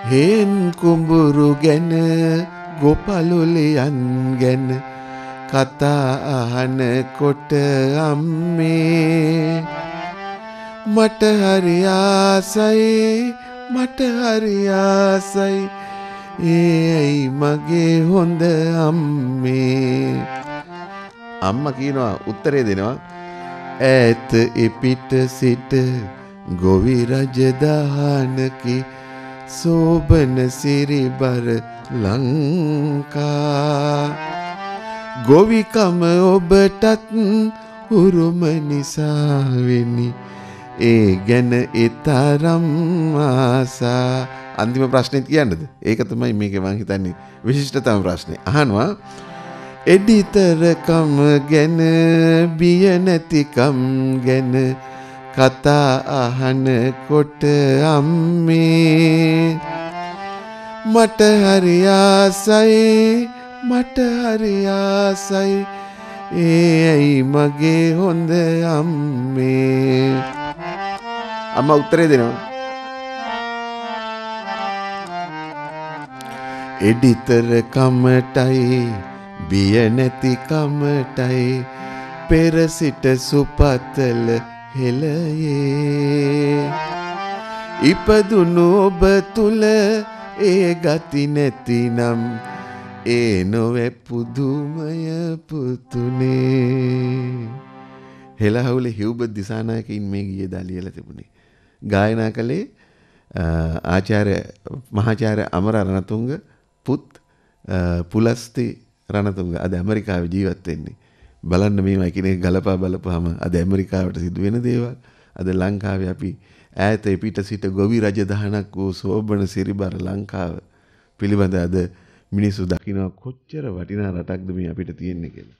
හේන් කුඹුරු ගැන ගොපලුලියන් ගැන කතා අහනකොට අම්මේ මට හරි ආසයි මට හරි ආසයි ඒයි මගේ හොඳ අම්මේ අම්ම කියනවා උත්තරේ දෙනවා ඈත එපිට සිට ගොවි රජ දහනකි සෝබන සිරිබර ලංකා ගොවිකම ඔබටත් උරුම නිසාවෙනි ඒ ගැන එතරම් ආසා අන්තිම ප්‍රශ්නය කියන්නද ඒක තමයි මේක මං හිතන්නේ විශිෂ්ටතම ප්‍රශ්නය අහනවා එඩිතරකම ගැන බිය නැතිකම් ගැන කතා අහනකොට අම්මේ මට හරි ආසයි මට හරි ආසයි ඒ ඇයි මගේ හොඳ අම්මේ අම්මා උත්තරේ දෙනවා එඩිතර කමටයි බිය නැති කමටයි පෙර සිට සුපතල හෙළයේ ඉපදුණු ඔබ තුල ඒ ගති නැතිනම් ඒ නොවැ පුදුමය පුතුනේ හෙලාහුල හිව්බ දිසානායකින් මේ ගිය දා ලියලා තිබුණේ ගායනා කළේ ආචාර්ය මහාචාර්ය අමර රණතුංග පුත් පුලස්ති රණතුංග අද ඇමරිකාවේ ජීවත් වෙන්නේ බලන්න මේවා එකිනෙක ගලපා බලපුවාම අද ඇමරිකාවට සිදුවෙන දේවල් අද ලංකාවේ අපි ඈත පිට සිට ගොවි රජදහනක් වූ සෝබන සිරිබර ලංකාව පිළිබඳ අද මිනිස්සු දකිනවා කොච්චර වටිනා රටක්ද මේ අපිට තියෙන්නේ කියලා